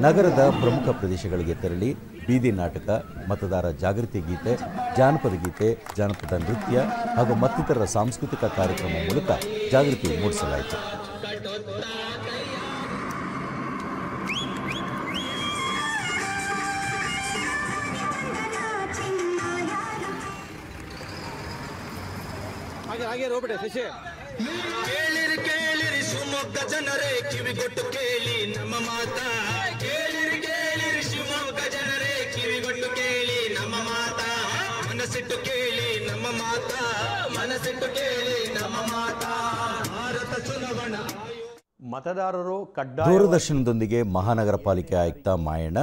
ನಗರದ ಪ್ರಮುಖ ಪ್ರದೇಶಗಳಿಗೆ ತೆರಳಿ ಬೀದಿ ನಾಟಕ ಮತದಾರ ಜಾಗೃತಿ ಗೀತೆ ಜಾನಪದ ಗೀತೆ ಜಾನಪದ ನೃತ್ಯ ಹಾಗೂ ಮತ್ತಿತರ ಸಾಂಸ್ಕೃತಿಕ ಕಾರ್ಯಕ್ರಮ ಮೂಲಕ ಜಾಗೃತಿ ಮೂಡಿಸಲಾಯಿತು ಹಾಗೆ ಹೋಗ್ಬಿಟ್ಟೆ ಶಶಿ ಕೇಳಿರಿ ಕೇಳಿರಿ ಶಿವಮೊಗ್ಗ ಜನರೇ ಕೊಟ್ಟು ಕೇಳಿ ನಮ್ಮ ಮಾತಾ ಕೇಳಿರಿ ಕೇಳಿರಿ ಶಿವಮೊಗ್ಗ ಜನರೇ ಕೊಟ್ಟು ಕೇಳಿ ನಮ್ಮ ಮಾತಾ ಮನಸ್ಸಿಟ್ಟು ಕೇಳಿ ನಮ್ಮ ಮಾತಾ ಮನಸ್ಸಿಟ್ಟು ಕೇಳಿ ನಮ್ಮ ಮಾತಾ ಭಾರತ ಚುನಾವಣಾ ಮತದಾರರು ಕಡ್ಡಾಯ ದೂರದರ್ಶನದೊಂದಿಗೆ ಮಹಾನಗರ ಪಾಲಿಕೆ ಆಯುಕ್ತ ಮಾಯಣ್ಣ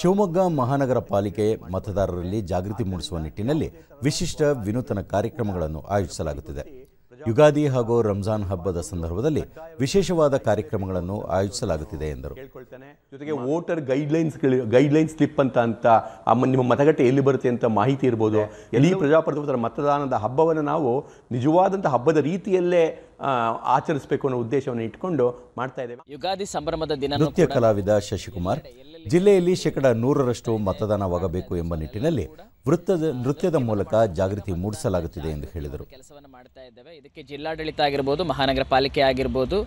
ಶಿವಮೊಗ್ಗ ಮಹಾನಗರ ಪಾಲಿಕೆ ಮತದಾರರಲ್ಲಿ ಜಾಗೃತಿ ಮೂಡಿಸುವ ನಿಟ್ಟಿನಲ್ಲಿ ವಿಶಿಷ್ಟ ವಿನೂತನ ಕಾರ್ಯಕ್ರಮಗಳನ್ನು ಆಯೋಜಿಸಲಾಗುತ್ತಿದೆ ಯುಗಾದಿ ಹಾಗೂ ರಂಜಾನ್ ಹಬ್ಬದ ಸಂದರ್ಭದಲ್ಲಿ ವಿಶೇಷವಾದ ಕಾರ್ಯಕ್ರಮಗಳನ್ನು ಆಯೋಜಿಸಲಾಗುತ್ತಿದೆ ಎಂದರು ಜೊತೆಗೆ ವೋಟರ್ ಗೈಡ್ಲೈನ್ಸ್ ಗೈಡ್ಲೈನ್ ಸ್ಲಿಪ್ ಅಂತ ಅಂತ ನಿಮ್ಮ ಮತಗಟ್ಟೆ ಎಲ್ಲಿ ಬರುತ್ತೆ ಅಂತ ಮಾಹಿತಿ ಇರ್ಬೋದು ಎಲ್ಲಿ ಪ್ರಜಾಪ್ರಭುತ್ವದ ಮತದಾನದ ಹಬ್ಬವನ್ನು ನಾವು ನಿಜವಾದಂಥ ಹಬ್ಬದ ರೀತಿಯಲ್ಲೇ ಆಚರಿಸಬೇಕು ಅನ್ನೋ ಉದ್ದೇಶವನ್ನು ಇಟ್ಕೊಂಡು ಮಾಡ್ತಾ ಇದ್ದೇವೆ ಯುಗಾದಿ ಸಂಭ್ರಮದ ದಿನ ನೃತ್ಯ ಕಲಾವಿದ ಶಶಿಕುಮಾರ್ ಜಿಲ್ಲೆಯಲ್ಲಿ ಶೇಕಡ ನೂರರಷ್ಟು ಮತದಾನವಾಗಬೇಕು ಎಂಬ ನಿಟ್ಟಿನಲ್ಲಿ ವೃತ್ತದ ನೃತ್ಯದ ಮೂಲಕ ಜಾಗೃತಿ ಮೂಡಿಸಲಾಗುತ್ತಿದೆ ಎಂದು ಹೇಳಿದರು ಕೆಲಸವನ್ನು ಮಾಡ್ತಾ ಇದ್ದೇವೆ ಇದಕ್ಕೆ ಜಿಲ್ಲಾಡಳಿತ ಆಗಿರ್ಬೋದು ಮಹಾನಗರ ಪಾಲಿಕೆ ಆಗಿರ್ಬೋದು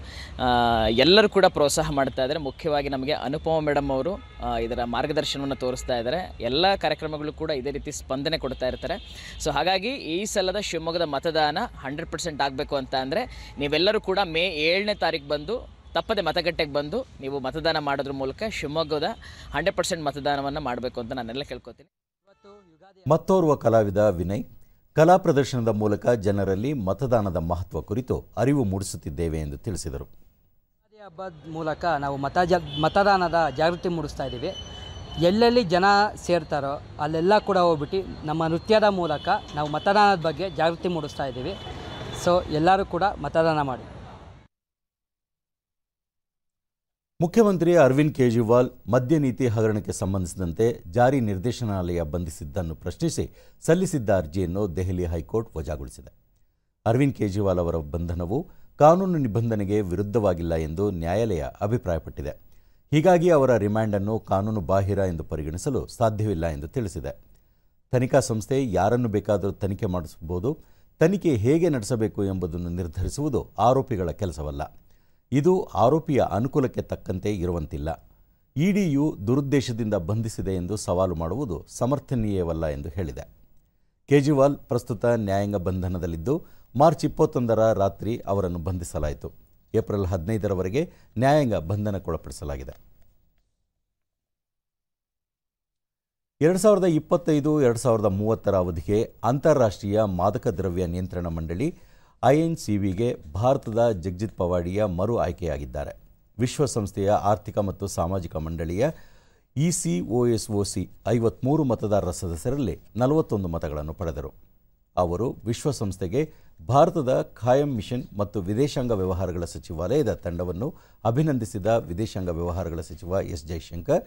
ಎಲ್ಲರೂ ಕೂಡ ಪ್ರೋತ್ಸಾಹ ಮಾಡ್ತಾ ಇದ್ದಾರೆ ಮುಖ್ಯವಾಗಿ ನಮಗೆ ಅನುಪಮ ಮೇಡಮ್ ಅವರು ಇದರ ಮಾರ್ಗದರ್ಶನವನ್ನು ತೋರಿಸ್ತಾ ಇದ್ದಾರೆ ಎಲ್ಲ ಕಾರ್ಯಕ್ರಮಗಳು ಕೂಡ ಇದೇ ರೀತಿ ಸ್ಪಂದನೆ ಕೊಡ್ತಾ ಇರ್ತಾರೆ ಸೊ ಹಾಗಾಗಿ ಈ ಸಲದ ಶಿವಮೊಗ್ಗದ ಮತದಾನ ಹಂಡ್ರೆಡ್ ಪರ್ಸೆಂಟ್ ಆಗಬೇಕು ಅಂತ ಅಂದರೆ ನೀವೆಲ್ಲರೂ ಕೂಡ ಮೇ ಏಳನೇ ತಾರೀಕು ಬಂದು ತಪ್ಪದೆ ಮತಗಟ್ಟೆಗೆ ಬಂದು ನೀವು ಮತದಾನ ಮಾಡೋದ್ರ ಮೂಲಕ ಶಿವಮೊಗ್ಗದ ಹಂಡ್ರೆಡ್ ಪರ್ಸೆಂಟ್ ಮತದಾನವನ್ನು ಮಾಡಬೇಕು ಅಂತ ನಾನೆಲ್ಲ ಕೇಳ್ಕೊತೀನಿ ಮತ್ತೋರ್ವ ಕಲಾವಿದ ವಿನಯ್ ಕಲಾ ಪ್ರದರ್ಶನದ ಮೂಲಕ ಜನರಲ್ಲಿ ಮತದಾನದ ಮಹತ್ವ ಕುರಿತು ಅರಿವು ಮೂಡಿಸುತ್ತಿದ್ದೇವೆ ಎಂದು ತಿಳಿಸಿದರು ಹಬ್ಬದ ಮೂಲಕ ನಾವು ಮತ ಜ ಮತದಾನದ ಜಾಗೃತಿ ಮೂಡಿಸ್ತಾ ಇದ್ದೀವಿ ಎಲ್ಲೆಲ್ಲಿ ಜನ ಸೇರ್ತಾರೋ ಅಲ್ಲೆಲ್ಲ ಕೂಡ ಹೋಗ್ಬಿಟ್ಟು ನಮ್ಮ ನೃತ್ಯದ ಮೂಲಕ ನಾವು ಮತದಾನದ ಬಗ್ಗೆ ಜಾಗೃತಿ ಮೂಡಿಸ್ತಾ ಇದ್ದೀವಿ ಸೊ ಎಲ್ಲರೂ ಕೂಡ ಮತದಾನ ಮಾಡಿ ಮುಖ್ಯಮಂತ್ರಿ ಅರವಿಂದ್ ಕೇಜ್ರಿವಾಲ್ ಮದ್ಯ ನೀತಿ ಹಗರಣಕ್ಕೆ ಸಂಬಂಧಿಸಿದಂತೆ ಜಾರಿ ನಿರ್ದೇಶನಾಲಯ ಬಂಧಿಸಿದ್ದನ್ನು ಪ್ರಶ್ನಿಸಿ ಸಲ್ಲಿಸಿದ್ದ ಅರ್ಜಿಯನ್ನು ದೆಹಲಿ ಹೈಕೋರ್ಟ್ ವಜಾಗೊಳಿಸಿದೆ ಅರವಿಂದ್ ಕೇಜ್ರಿವಾಲ್ ಅವರ ಬಂಧನವು ಕಾನೂನು ನಿಬಂಧನೆಗೆ ವಿರುದ್ಧವಾಗಿಲ್ಲ ಎಂದು ನ್ಯಾಯಾಲಯ ಅಭಿಪ್ರಾಯಪಟ್ಟಿದೆ ಹೀಗಾಗಿ ಅವರ ರಿಮ್ಯಾಂಡ್ ಅನ್ನು ಕಾನೂನು ಬಾಹಿರ ಎಂದು ಪರಿಗಣಿಸಲು ಸಾಧ್ಯವಿಲ್ಲ ಎಂದು ತಿಳಿಸಿದೆ ತನಿಖಾ ಸಂಸ್ಥೆ ಯಾರನ್ನು ಬೇಕಾದರೂ ತನಿಖೆ ಮಾಡಿಸಬಹುದು ತನಿಖೆ ಹೇಗೆ ನಡೆಸಬೇಕು ಎಂಬುದನ್ನು ನಿರ್ಧರಿಸುವುದು ಆರೋಪಿಗಳ ಕೆಲಸವಲ್ಲ ಇದು ಆರೋಪಿಯ ಅನುಕೂಲಕ್ಕೆ ತಕ್ಕಂತೆ ಇರುವಂತಿಲ್ಲ ಇಡಿಯು ದುರುದ್ದೇಶದಿಂದ ಬಂಧಿಸಿದೆ ಎಂದು ಸವಾಲು ಮಾಡುವುದು ಸಮರ್ಥನೀಯವಲ್ಲ ಎಂದು ಹೇಳಿದೆ ಕೇಜ್ರಿವಾಲ್ ಪ್ರಸ್ತುತ ನ್ಯಾಯಾಂಗ ಬಂಧನದಲ್ಲಿದ್ದು ಮಾರ್ಚ್ ಇಪ್ಪತ್ತೊಂದರ ರಾತ್ರಿ ಅವರನ್ನು ಬಂಧಿಸಲಾಯಿತು ಏಪ್ರಿಲ್ ಹದಿನೈದರವರೆಗೆ ನ್ಯಾಯಾಂಗ ಬಂಧನಕ್ಕೊಳಪಡಿಸಲಾಗಿದೆ ಎರಡು ಸಾವಿರದ ಇಪ್ಪತ್ತೈದು ಎರಡು ಸಾವಿರದ ಮೂವತ್ತರ ಅವಧಿಗೆ ಅಂತಾರಾಷ್ಟ್ರೀಯ ಮಾದಕ ದ್ರವ್ಯ ನಿಯಂತ್ರಣ ಮಂಡಳಿ ಐಎನ್ಸಿವಿಗೆ ಭಾರತದ ಜಗ್ಜಿತ್ ಪವಾಡಿಯ ಮರು ಆಯ್ಕೆಯಾಗಿದ್ದಾರೆ ವಿಶ್ವಸಂಸ್ಥೆಯ ಆರ್ಥಿಕ ಮತ್ತು ಸಾಮಾಜಿಕ ಮಂಡಳಿಯ ಇಸಿಒಎಸ್ಒಸಿ ಐವತ್ಮೂರು ಮತದಾರರ ಸದಸ್ಯರಲ್ಲಿ ನಲವತ್ತೊಂದು ಮತಗಳನ್ನು ಪಡೆದರು ಅವರು ವಿಶ್ವಸಂಸ್ಥೆಗೆ ಭಾರತದ ಖಾಯಂ ಮಿಷನ್ ಮತ್ತು ವಿದೇಶಾಂಗ ವ್ಯವಹಾರಗಳ ಸಚಿವಾಲಯದ ತಂಡವನ್ನು ಅಭಿನಂದಿಸಿದ ವಿದೇಶಾಂಗ ವ್ಯವಹಾರಗಳ ಸಚಿವ ಎಸ್ ಜೈಶಂಕರ್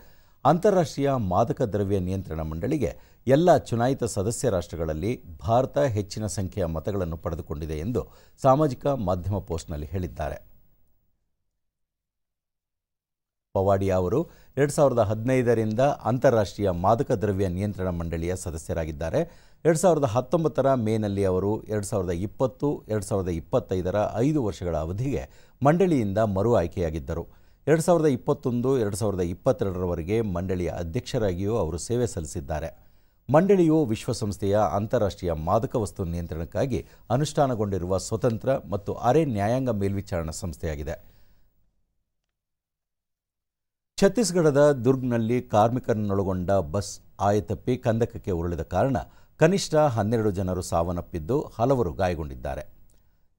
ಅಂತಾರಾಷ್ಟ್ರೀಯ ಮಾದಕ ದ್ರವ್ಯ ನಿಯಂತ್ರಣ ಮಂಡಳಿಗೆ ಎಲ್ಲ ಚುನಾಯಿತ ಸದಸ್ಯ ರಾಷ್ಟ್ರಗಳಲ್ಲಿ ಭಾರತ ಹೆಚ್ಚಿನ ಸಂಖ್ಯೆಯ ಮತಗಳನ್ನು ಪಡೆದುಕೊಂಡಿದೆ ಎಂದು ಸಾಮಾಜಿಕ ಮಾಧ್ಯಮ ಪೋಸ್ಟ್ನಲ್ಲಿ ಹೇಳಿದ್ದಾರೆ ಪವಾಡಿಯಾ ಅವರು ಎರಡ್ ಸಾವಿರದ ಹದಿನೈದರಿಂದ ಅಂತಾರಾಷ್ಟ್ರೀಯ ಮಾದಕ ದ್ರವ್ಯ ನಿಯಂತ್ರಣ ಮಂಡಳಿಯ ಸದಸ್ಯರಾಗಿದ್ದಾರೆ ಎರಡ್ ಸಾವಿರದ ಹತ್ತೊಂಬತ್ತರ ಮೇನಲ್ಲಿ ಅವರು ಎರಡ್ ಸಾವಿರದ ಇಪ್ಪತ್ತು ಎರಡು ಸಾವಿರದ ಇಪ್ಪತ್ತೈದರ ಐದು ವರ್ಷಗಳ ಅವಧಿಗೆ ಮಂಡಳಿಯಿಂದ ಮರು ಆಯ್ಕೆಯಾಗಿದ್ದರು ಎರಡು ಸಾವಿರದ ಇಪ್ಪತ್ತೊಂದು ಎರಡು ಸಾವಿರದ ಇಪ್ಪತ್ತೆರಡರವರೆಗೆ ಮಂಡಳಿಯ ಅಧ್ಯಕ್ಷರಾಗಿಯೂ ಅವರು ಸೇವೆ ಸಲ್ಲಿಸಿದ್ದಾರೆ ಮಂಡಳಿಯು ವಿಶ್ವಸಂಸ್ಥೆಯ ಅಂತಾರಾಷ್ಟ್ರೀಯ ಮಾದಕ ವಸ್ತು ನಿಯಂತ್ರಣಕ್ಕಾಗಿ ಅನುಷ್ಠಾನಗೊಂಡಿರುವ ಸ್ವತಂತ್ರ ಮತ್ತು ಅರೆ ನ್ಯಾಯಾಂಗ ಮೇಲ್ವಿಚಾರಣಾ ಸಂಸ್ಥೆಯಾಗಿದೆ ಛತ್ತೀಸ್ಗಢದ ದುರ್ಗ್ನಲ್ಲಿ ಕಾರ್ಮಿಕರನ್ನೊಳಗೊಂಡ ಬಸ್ ಆಯತಪ್ಪಿ ಕಂದಕಕ್ಕೆ ಉರುಳಿದ ಕಾರಣ ಕನಿಷ್ಠ ಹನ್ನೆರಡು ಜನರು ಸಾವನ್ನಪ್ಪಿದ್ದು ಹಲವರು ಗಾಯಗೊಂಡಿದ್ದಾರೆ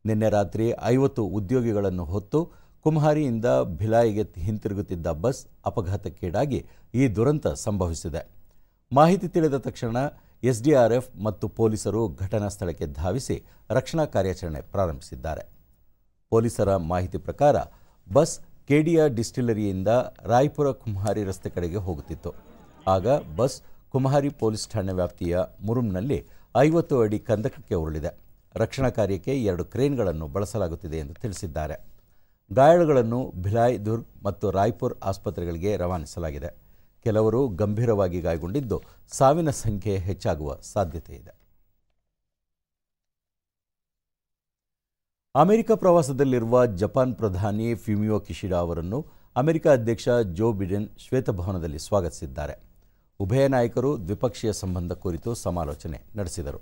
ನಿನ್ನೆ ರಾತ್ರಿ ಐವತ್ತು ಉದ್ಯೋಗಿಗಳನ್ನು ಹೊತ್ತು ಕುಮಾರಿಯಿಂದ ಭಿಲಾಯಿಗೆ ಹಿಂತಿರುಗುತ್ತಿದ್ದ ಬಸ್ ಅಪಘಾತಕ್ಕೀಡಾಗಿ ಈ ದುರಂತ ಸಂಭವಿಸಿದೆ ಮಾಹಿತಿ ತಿಳಿದ ತಕ್ಷಣ ಎಸ್ಡಿಆರ್ಎಫ್ ಮತ್ತು ಪೊಲೀಸರು ಘಟನಾ ಸ್ಥಳಕ್ಕೆ ಧಾವಿಸಿ ರಕ್ಷಣಾ ಕಾರ್ಯಾಚರಣೆ ಪ್ರಾರಂಭಿಸಿದ್ದಾರೆ ಪೊಲೀಸರ ಮಾಹಿತಿ ಪ್ರಕಾರ ಬಸ್ ಕೆಡಿಯಾ ಡಿಸ್ಟಿಲರಿಯಿಂದ ರಾಯ್ಪುರ ಕುಮಾರಿ ರಸ್ತೆ ಕಡೆಗೆ ಹೋಗುತ್ತಿತ್ತು ಆಗ ಬಸ್ ಕುಮಾರಿ ಪೊಲೀಸ್ ಠಾಣೆ ವ್ಯಾಪ್ತಿಯ ಮುರುಮ್ನಲ್ಲಿ ಐವತ್ತು ಅಡಿ ಕಂದಕಕ್ಕೆ ಉರುಳಿದೆ ರಕ್ಷಣಾ ಕಾರ್ಯಕ್ಕೆ ಎರಡು ಕ್ರೇನ್ಗಳನ್ನು ಬಳಸಲಾಗುತ್ತಿದೆ ಎಂದು ತಿಳಿಸಿದ್ದಾರೆ ಗಾಯಾಳುಗಳನ್ನು ಭಿಲಾಯ್ ದುರ್ಗ್ ಮತ್ತು ರಾಯ್ಪುರ್ ಆಸ್ಪತ್ರೆಗಳಿಗೆ ರವಾನಿಸಲಾಗಿದೆ ಕೆಲವರು ಗಂಭೀರವಾಗಿ ಗಾಯಗೊಂಡಿದ್ದು ಸಾವಿನ ಸಂಖ್ಯೆ ಹೆಚ್ಚಾಗುವ ಸಾಧ್ಯತೆ ಇದೆ ಅಮೆರಿಕ ಪ್ರವಾಸದಲ್ಲಿರುವ ಜಪಾನ್ ಪ್ರಧಾನಿ ಫ್ಯೂಮಿಯೋ ಕಿಶಿಡಾ ಅವರನ್ನು ಅಮೆರಿಕ ಅಧ್ಯಕ್ಷ ಜೋ ಬಿಡೆನ್ ಶ್ವೇತಭವನದಲ್ಲಿ ಸ್ವಾಗತಿಸಿದ್ದಾರೆ ಉಭಯ ನಾಯಕರು ದ್ವಿಪಕ್ಷೀಯ ಸಂಬಂಧ ಕುರಿತು ಸಮಾಲೋಚನೆ ನಡೆಸಿದರು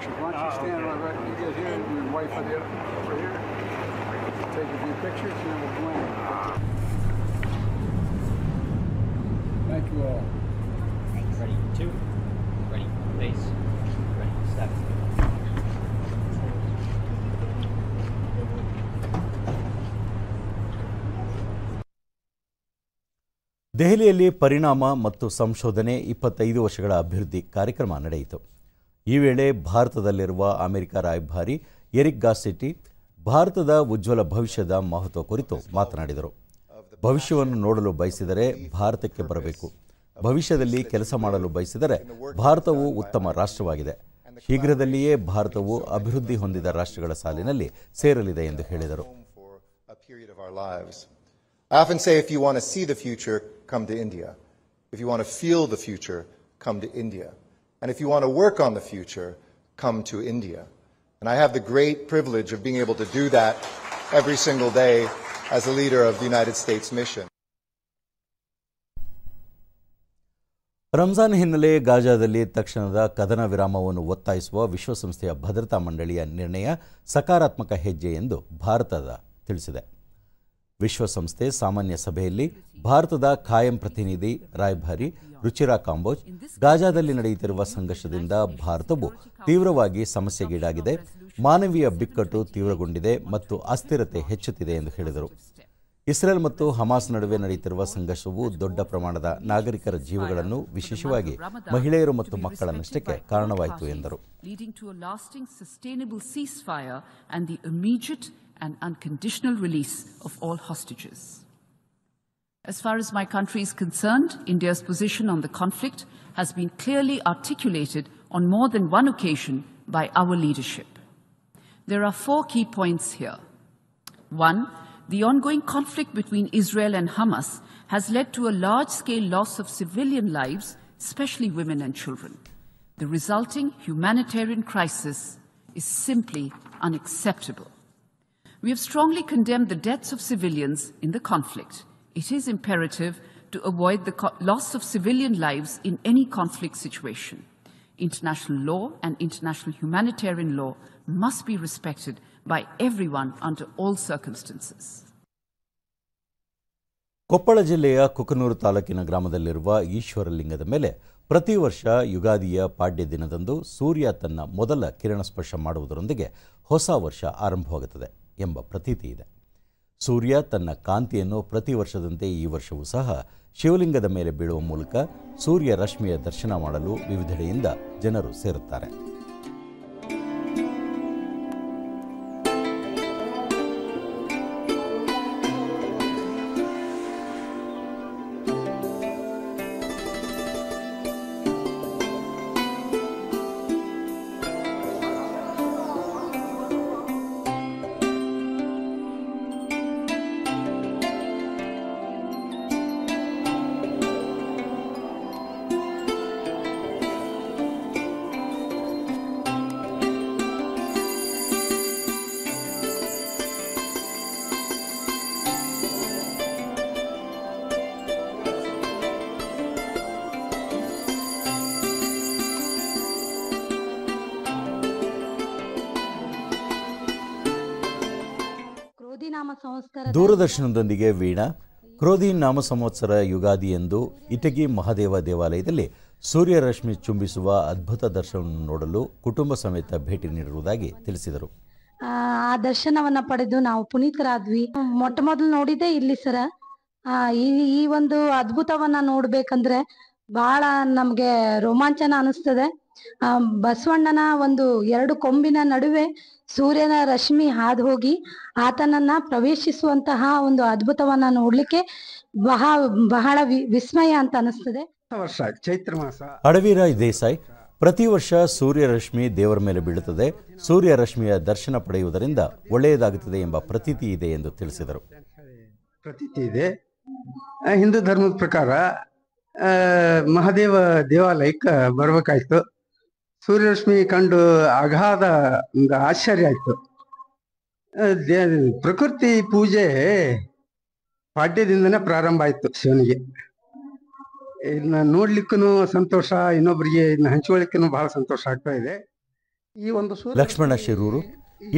pictures. Why don't you stand right, right when you get here and you wait for the over here? Take a few pictures and then we'll go in. Thank you all. Thanks. Ready, two. Ready, face. Ready, seven. ದೆಹಲಿಯಲ್ಲಿ ಪರಿಣಾಮ ಮತ್ತು ಸಂಶೋಧನೆ ಇಪ್ಪತ್ತೈದು ವರ್ಷಗಳ ಅಭಿವೃದ್ಧಿ ಕಾರ್ಯಕ್ರಮ ನಡೆಯಿತು ಈ ವೇಳೆ ಭಾರತದಲ್ಲಿರುವ ಅಮೆರಿಕ ರಾಯಭಾರಿ ಎರಿಕ್ ಗಾಸೆಟ್ಟಿ ಭಾರತದ ಉಜ್ವಲ ಭವಿಷ್ಯದ ಮಹತ್ವ ಕುರಿತು ಮಾತನಾಡಿದರು ಭವಿಷ್ಯವನ್ನು ನೋಡಲು ಬಯಸಿದರೆ ಭಾರತಕ್ಕೆ ಬರಬೇಕು ಭವಿಷ್ಯದಲ್ಲಿ ಕೆಲಸ ಮಾಡಲು ಬಯಸಿದರೆ ಭಾರತವು ಉತ್ತಮ ರಾಷ್ಟ್ರವಾಗಿದೆ ಶೀಘ್ರದಲ್ಲಿಯೇ ಭಾರತವು ಅಭಿವೃದ್ಧಿ ಹೊಂದಿದ ರಾಷ್ಟ್ರಗಳ ಸಾಲಿನಲ್ಲಿ ಸೇರಲಿದೆ ಎಂದು ಹೇಳಿದರು And if you want to work on the future, come to India. And I have the great privilege of being able to do that every single day as a leader of the United States mission. Ramzan ಹಿನ್ನೆಲೆ ಗಾಜಾದಲ್ಲಿ ತಕ್ಷಣದ ಕದನ ವಿರಾಮವನ್ನು ಒತ್ತಾಯಿಸುವ ವಿಶ್ವಸಂಸ್ಥೆಯ ಭದ್ರತಾ ಮಂಡಳಿಯ ನಿರ್ಣಯ ಸಕಾರಾತ್ಮಕ ಹೆಜ್ಜೆ ಎಂದು ಭಾರತದ ತಿಳಿಸಿದೆ ವಿಶ್ವಸಂಸ್ಥೆ ಸಾಮಾನ್ಯ ಸಭೆಯಲ್ಲಿ ಭಾರತದ ಖಾಯಂ ಪ್ರತಿನಿಧಿ ರಾಯಭಾರಿ ರುಚಿರಾ ಕಾಂಬೋಜ್ ಗಾಜಾದಲ್ಲಿ ನಡೆಯುತ್ತಿರುವ ಸಂಘರ್ಷದಿಂದ ಭಾರತವು ತೀವ್ರವಾಗಿ ಸಮಸ್ಯೆಗೀಡಾಗಿದೆ ಮಾನವೀಯ ಬಿಕ್ಕಟ್ಟು ತೀವ್ರಗೊಂಡಿದೆ ಮತ್ತು ಅಸ್ಥಿರತೆ ಹೆಚ್ಚುತ್ತಿದೆ ಎಂದು ಹೇಳಿದರು ಇಸ್ರೇಲ್ ಮತ್ತು ಹಮಾಸ್ ನಡುವೆ ನಡೆಯುತ್ತಿರುವ ಸಂಘರ್ಷವು ದೊಡ್ಡ ಪ್ರಮಾಣದ ನಾಗರಿಕರ ಜೀವಗಳನ್ನು ವಿಶೇಷವಾಗಿ ಮಹಿಳೆಯರು ಮತ್ತು ಮಕ್ಕಳ ನಷ್ಟಕ್ಕೆ ಕಾರಣವಾಯಿತು ಎಂದರು and unconditional release of all hostages. As far as my country is concerned, India's position on the conflict has been clearly articulated on more than one occasion by our leadership. There are four key points here. One, the ongoing conflict between Israel and Hamas has led to a large-scale loss of civilian lives, especially women and children. The resulting humanitarian crisis is simply unacceptable. We have strongly condemned the deaths of civilians in the conflict. It is imperative to avoid the loss of civilian lives in any conflict situation. International law and international humanitarian law must be respected by everyone under all circumstances. Koppal ಜಿಲ್ಲೆಯ ಕುಕನೂರು ತಾಲೂಕಿನ ಗ್ರಾಮದಲ್ಲಿರುವ ಈಶ್ವರಲಿಂಗದ ಮೇಲೆ ಪ್ರತಿ ವರ್ಷ ಯುಗಾದಿಯ ಪಾಡ್ಯ ದಿನದಂದು ಸೂರ್ಯ ತನ್ನ ಮೊದಲ ಕಿರಣ ಸ್ಪರ್ಶ ಮಾಡುವುದರೊಂದಿಗೆ ಹೊಸ ವರ್ಷ ಆರಂಭವಾಗುತ್ತದೆ ಎಂಬ ಪ್ರತೀತಿ ಇದೆ ಸೂರ್ಯ ತನ್ನ ಕಾಂತಿಯನ್ನು ಪ್ರತಿ ವರ್ಷದಂತೆ ಈ ವರ್ಷವೂ ಸಹ ಶಿವಲಿಂಗದ ಮೇಲೆ ಬೀಳುವ ಮೂಲಕ ಸೂರ್ಯ ರಶ್ಮಿಯ ದರ್ಶನ ಮಾಡಲು ವಿವಿಧೆಡೆಯಿಂದ ಜನರು ಸೇರುತ್ತಾರೆ ದೂರದರ್ಶನದೊಂದಿಗೆ ವೀಣಾ ಕ್ರೋಧಿ ನಾಮ ಸಂವತ್ಸರ ಯುಗಾದಿ ಎಂದು ಇಟಗಿ ಮಹಾದೇವ ದೇವಾಲಯದಲ್ಲಿ ಸೂರ್ಯರಶ್ಮಿ ಚುಂಬಿಸುವ ಅದ್ಭುತ ದರ್ಶನವನ್ನು ನೋಡಲು ಕುಟುಂಬ ಸಮೇತ ಭೇಟಿ ನೀಡಿರುವುದಾಗಿ ತಿಳಿಸಿದರು ಆ ದರ್ಶನವನ್ನ ಪಡೆದು ನಾವು ಪುನೀತರಾದ್ವಿ ಮೊಟ್ಟ ಮೊದಲು ನೋಡಿದೆ ಇಲ್ಲಿ ಸರ ಈ ಈ ಒಂದು ಅದ್ಭುತವನ್ನ ನೋಡ್ಬೇಕಂದ್ರೆ ಬಹಳ ನಮ್ಗೆ ರೋಮಾಂಚನ ಅನಿಸ್ತದೆ ಬಸವಣ್ಣನ ಒಂದು ಎರಡು ಕೊಂಬಿನ ನಡುವೆ ಸೂರ್ಯನ ರಶ್ಮಿ ಹಾದು ಹೋಗಿ ಆತನನ್ನ ಪ್ರವೇಶಿಸುವಂತಹ ಒಂದು ಅದ್ಭುತವನ್ನ ನೋಡ್ಲಿಕ್ಕೆ ಬಹ ಬಹಳ ವಿಸ್ಮಯ ಅಂತ ಅನಿಸ್ತದೆ ಚೈತ್ರ ಮಾಸ ಅಡವಿರಾಯ್ ದೇಸಾಯಿ ಪ್ರತಿ ವರ್ಷ ಸೂರ್ಯ ರಶ್ಮಿ ದೇವರ ಮೇಲೆ ಬೀಳುತ್ತದೆ ಸೂರ್ಯ ರಶ್ಮಿಯ ದರ್ಶನ ಪಡೆಯುವುದರಿಂದ ಒಳ್ಳೆಯದಾಗುತ್ತದೆ ಎಂಬ ಪ್ರತೀತಿ ಇದೆ ಎಂದು ತಿಳಿಸಿದರು ಪ್ರತೀತಿ ಇದೆ ಹಿಂದೂ ಧರ್ಮದ ಪ್ರಕಾರ ಮಹಾದೇವ ದೇವಾಲಯಕ್ಕೆ ಬರಬೇಕಾಯ್ತು ಸೂರ್ಯರಶ್ಮಿ ಕಂಡು ಅಗಾಧ ಆಶ್ಚರ್ಯ ಆಯ್ತು ಪ್ರಕೃತಿ ಪೂಜೆ ಪಾಠ್ಯದಿಂದನೇ ಪ್ರಾರಂಭ ಆಯ್ತು ಶಿವನಿಗೆ ಇದನ್ನ ನೋಡ್ಲಿಕ್ಕೂ ಸಂತೋಷ ಇನ್ನೊಬ್ಬರಿಗೆ ಇದನ್ನ ಹಂಚಿಕೊಳ್ಳಿಕ್ಕೂ ಬಹಳ ಸಂತೋಷ ಆಗ್ತಾ ಇದೆ ಈ ಒಂದು ಲಕ್ಷ್ಮಣ ಶಿರೂರು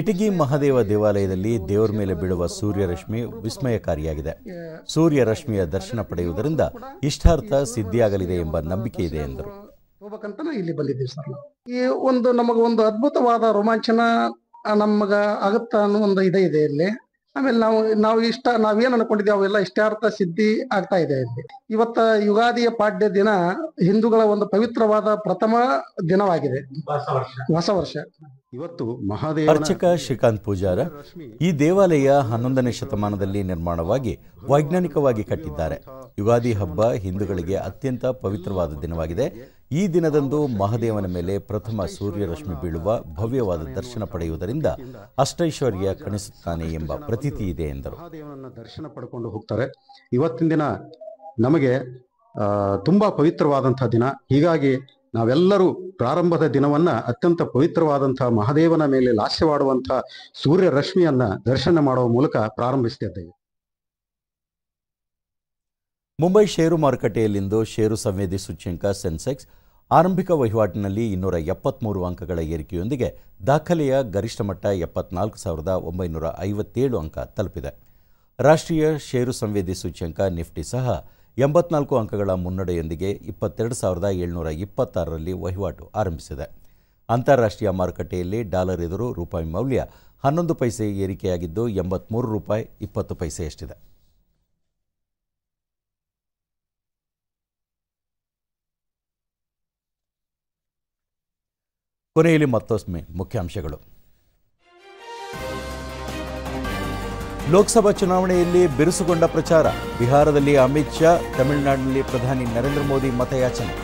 ಇಟಗಿ ಮಹಾದೇವ ದೇವಾಲಯದಲ್ಲಿ ದೇವರ ಮೇಲೆ ಬೀಳುವ ಸೂರ್ಯರಶ್ಮಿ ವಿಸ್ಮಯಕಾರಿಯಾಗಿದೆ ಸೂರ್ಯರಶ್ಮಿಯ ದರ್ಶನ ಪಡೆಯುವುದರಿಂದ ಇಷ್ಟಾರ್ಥ ಸಿದ್ಧಿಯಾಗಲಿದೆ ಎಂಬ ನಂಬಿಕೆ ಇದೆ ಎಂದರು ಹೋಗ್ಬೇಕಂತಲೂ ಇಲ್ಲಿ ಬಂದಿದ್ದೀವಿ ಸರ್ ಈ ಒಂದು ನಮಗ ಒಂದು ಅದ್ಭುತವಾದ ರೋಮಾಂಚನ ನಮಗ ಆಗುತ್ತ ಅನ್ನೋ ಒಂದು ಇದೇ ಇದೆ ಇಲ್ಲಿ ಆಮೇಲೆ ನಾವು ನಾವು ಇಷ್ಟ ನಾವೇನ್ ಅನ್ಕೊಂಡಿದ್ದೀವಿ ಅವೆಲ್ಲ ಇಷ್ಟಾರ್ಥ ಸಿದ್ಧಿ ಆಗ್ತಾ ಇದೆ ಇಲ್ಲಿ ಇವತ್ತ ಯುಗಾದಿಯ ಪಾಡ್ಯ ದಿನ ಹಿಂದೂಗಳ ಒಂದು ಪವಿತ್ರವಾದ ಪ್ರಥಮ ದಿನವಾಗಿದೆ ಹೊಸ ವರ್ಷ ಇವತ್ತು ಮಹಾದೇವ ಅರ್ಚಕ ಶ್ರೀಕಾಂತ್ ಪೂಜಾರ ಈ ದೇವಾಲಯ ಹನ್ನೊಂದನೇ ಶತಮಾನದಲ್ಲಿ ನಿರ್ಮಾಣವಾಗಿ ವೈಜ್ಞಾನಿಕವಾಗಿ ಕಟ್ಟಿದ್ದಾರೆ ಯುಗಾದಿ ಹಬ್ಬ ಹಿಂದೂಗಳಿಗೆ ಅತ್ಯಂತ ಪವಿತ್ರವಾದ ದಿನವಾಗಿದೆ ಈ ದಿನದಂದು ಮಹಾದೇವನ ಮೇಲೆ ಪ್ರಥಮ ಸೂರ್ಯರಶ್ಮಿ ಬೀಳುವ ಭವ್ಯವಾದ ದರ್ಶನ ಪಡೆಯುವುದರಿಂದ ಅಷ್ಟೈಶ್ವರ್ಯ ಕಾಣಿಸುತ್ತಾನೆ ಎಂಬ ಪ್ರತೀತಿ ಇದೆ ಎಂದರು ಮಹಾದೇವನನ್ನ ದರ್ಶನ ಪಡ್ಕೊಂಡು ಹೋಗ್ತಾರೆ ಇವತ್ತಿನ ದಿನ ನಮಗೆ ತುಂಬಾ ಪವಿತ್ರವಾದಂತಹ ದಿನ ಹೀಗಾಗಿ ನಾವೆಲ್ಲರೂ ಪ್ರಾರಂಭದ ದಿನವನ್ನ ಅತ್ಯಂತ ಪವಿತ್ರವಾದಂತಹ ಮಹಾದೇವನ ಮೇಲೆ ಲಾಸ್ಯವಾಡುವಂತಹ ಸೂರ್ಯ ರಶ್ಮಿಯನ್ನ ದರ್ಶನ ಮಾಡುವ ಮೂಲಕ ಪ್ರಾರಂಭಿಸುತ್ತಿದ್ದೇವೆ ಮುಂಬೈ ಷೇರು ಮಾರುಕಟ್ಟೆಯಲ್ಲಿಂದು ಷೇರು ಸಂವೇದಿ ಸೂಚ್ಯಂಕ ಸೆನ್ಸೆಕ್ಸ್ ಆರಂಭಿಕ ವಹಿವಾಟಿನಲ್ಲಿ ಇನ್ನೂರ ಎಪ್ಪತ್ಮೂರು ಅಂಕಗಳ ಏರಿಕೆಯೊಂದಿಗೆ ದಾಖಲೆಯ ಗರಿಷ್ಠ ಮಟ್ಟ ಎಪ್ಪತ್ನಾಲ್ಕು ಸಾವಿರದ ಒಂಬೈನೂರ ಐವತ್ತೇಳು ಅಂಕ ತಲುಪಿದೆ ರಾಷ್ಟ್ರೀಯ ಷೇರು ಸಂವೇದಿ ಸೂಚ್ಯಂಕ ನಿಫ್ಟಿ ಸಹ ಎಂಬತ್ನಾಲ್ಕು ಅಂಕಗಳ ಮುನ್ನಡೆಯೊಂದಿಗೆ ಇಪ್ಪತ್ತೆರಡು ಸಾವಿರದ ಏಳ್ನೂರ ಇಪ್ಪತ್ತಾರರಲ್ಲಿ ವಹಿವಾಟು ಆರಂಭಿಸಿದೆ ಅಂತಾರಾಷ್ಟ್ರೀಯ ಮಾರುಕಟ್ಟೆಯಲ್ಲಿ ಡಾಲರ್ ಎದುರು ರೂಪಾಯಿ ಮೌಲ್ಯ ಹನ್ನೊಂದು ಪೈಸೆ ಏರಿಕೆಯಾಗಿದ್ದು ಎಂಬತ್ಮೂರು ರೂಪಾಯಿ ಇಪ್ಪತ್ತು ಪೈಸೆಯಷ್ಟಿದೆ ಕೊನೆಯಲ್ಲಿ ಮತ್ತೊಮ್ಮೆ ಮುಖ್ಯಾಂಶಗಳು ಲೋಕಸಭಾ ಚುನಾವಣೆಯಲ್ಲಿ ಬಿರುಸುಗೊಂಡ ಪ್ರಚಾರ ಬಿಹಾರದಲ್ಲಿ ಅಮಿತ್ ಶಾ ತಮಿಳುನಾಡಿನಲ್ಲಿ ಪ್ರಧಾನಿ ನರೇಂದ್ರ ಮೋದಿ ಮತಯಾಚನೆ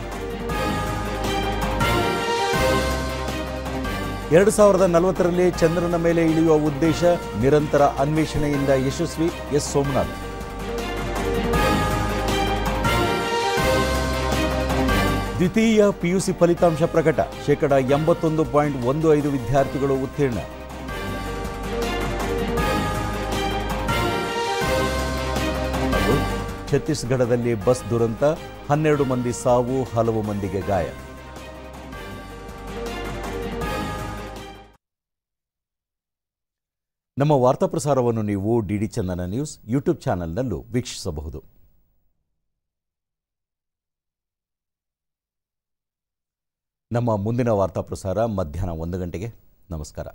ಎರಡು ಸಾವಿರದ ನಲವತ್ತರಲ್ಲಿ ಚಂದ್ರನ ಮೇಲೆ ಇಳಿಯುವ ಉದ್ದೇಶ ನಿರಂತರ ಅನ್ವೇಷಣೆಯಿಂದ ಯಶಸ್ವಿ ಎಸ್ ಸೋಮನಾಥ್ ದ್ವಿತೀಯ ಪಿಯುಸಿ ಫಲಿತಾಂಶ ಪ್ರಕಟ ಶೇಕಡ ಎಂಬತ್ತೊಂದು ಪಾಯಿಂಟ್ ಒಂದು ಐದು ವಿದ್ಯಾರ್ಥಿಗಳು ಉತ್ತೀರ್ಣ ಛತ್ತೀಸ್ಗಢದಲ್ಲಿ ಬಸ್ ದುರಂತ ಹನ್ನೆರಡು ಮಂದಿ ಸಾವು ಹಲವು ಮಂದಿಗೆ ಗಾಯ ನಮ್ಮ ವಾರ್ತಾ ಪ್ರಸಾರವನ್ನು ನೀವು ಡಿಡಿ ಚಂದನ ನ್ಯೂಸ್ ಯೂಟ್ಯೂಬ್ ಚಾನೆಲ್ನಲ್ಲೂ ವೀಕ್ಷಿಸಬಹುದು ನಮ್ಮ ಮುಂದಿನ ವಾರ್ತಾ ಪ್ರಸಾರ ಮಧ್ಯಾಹ್ನ ಒಂದು ಗಂಟೆಗೆ ನಮಸ್ಕಾರ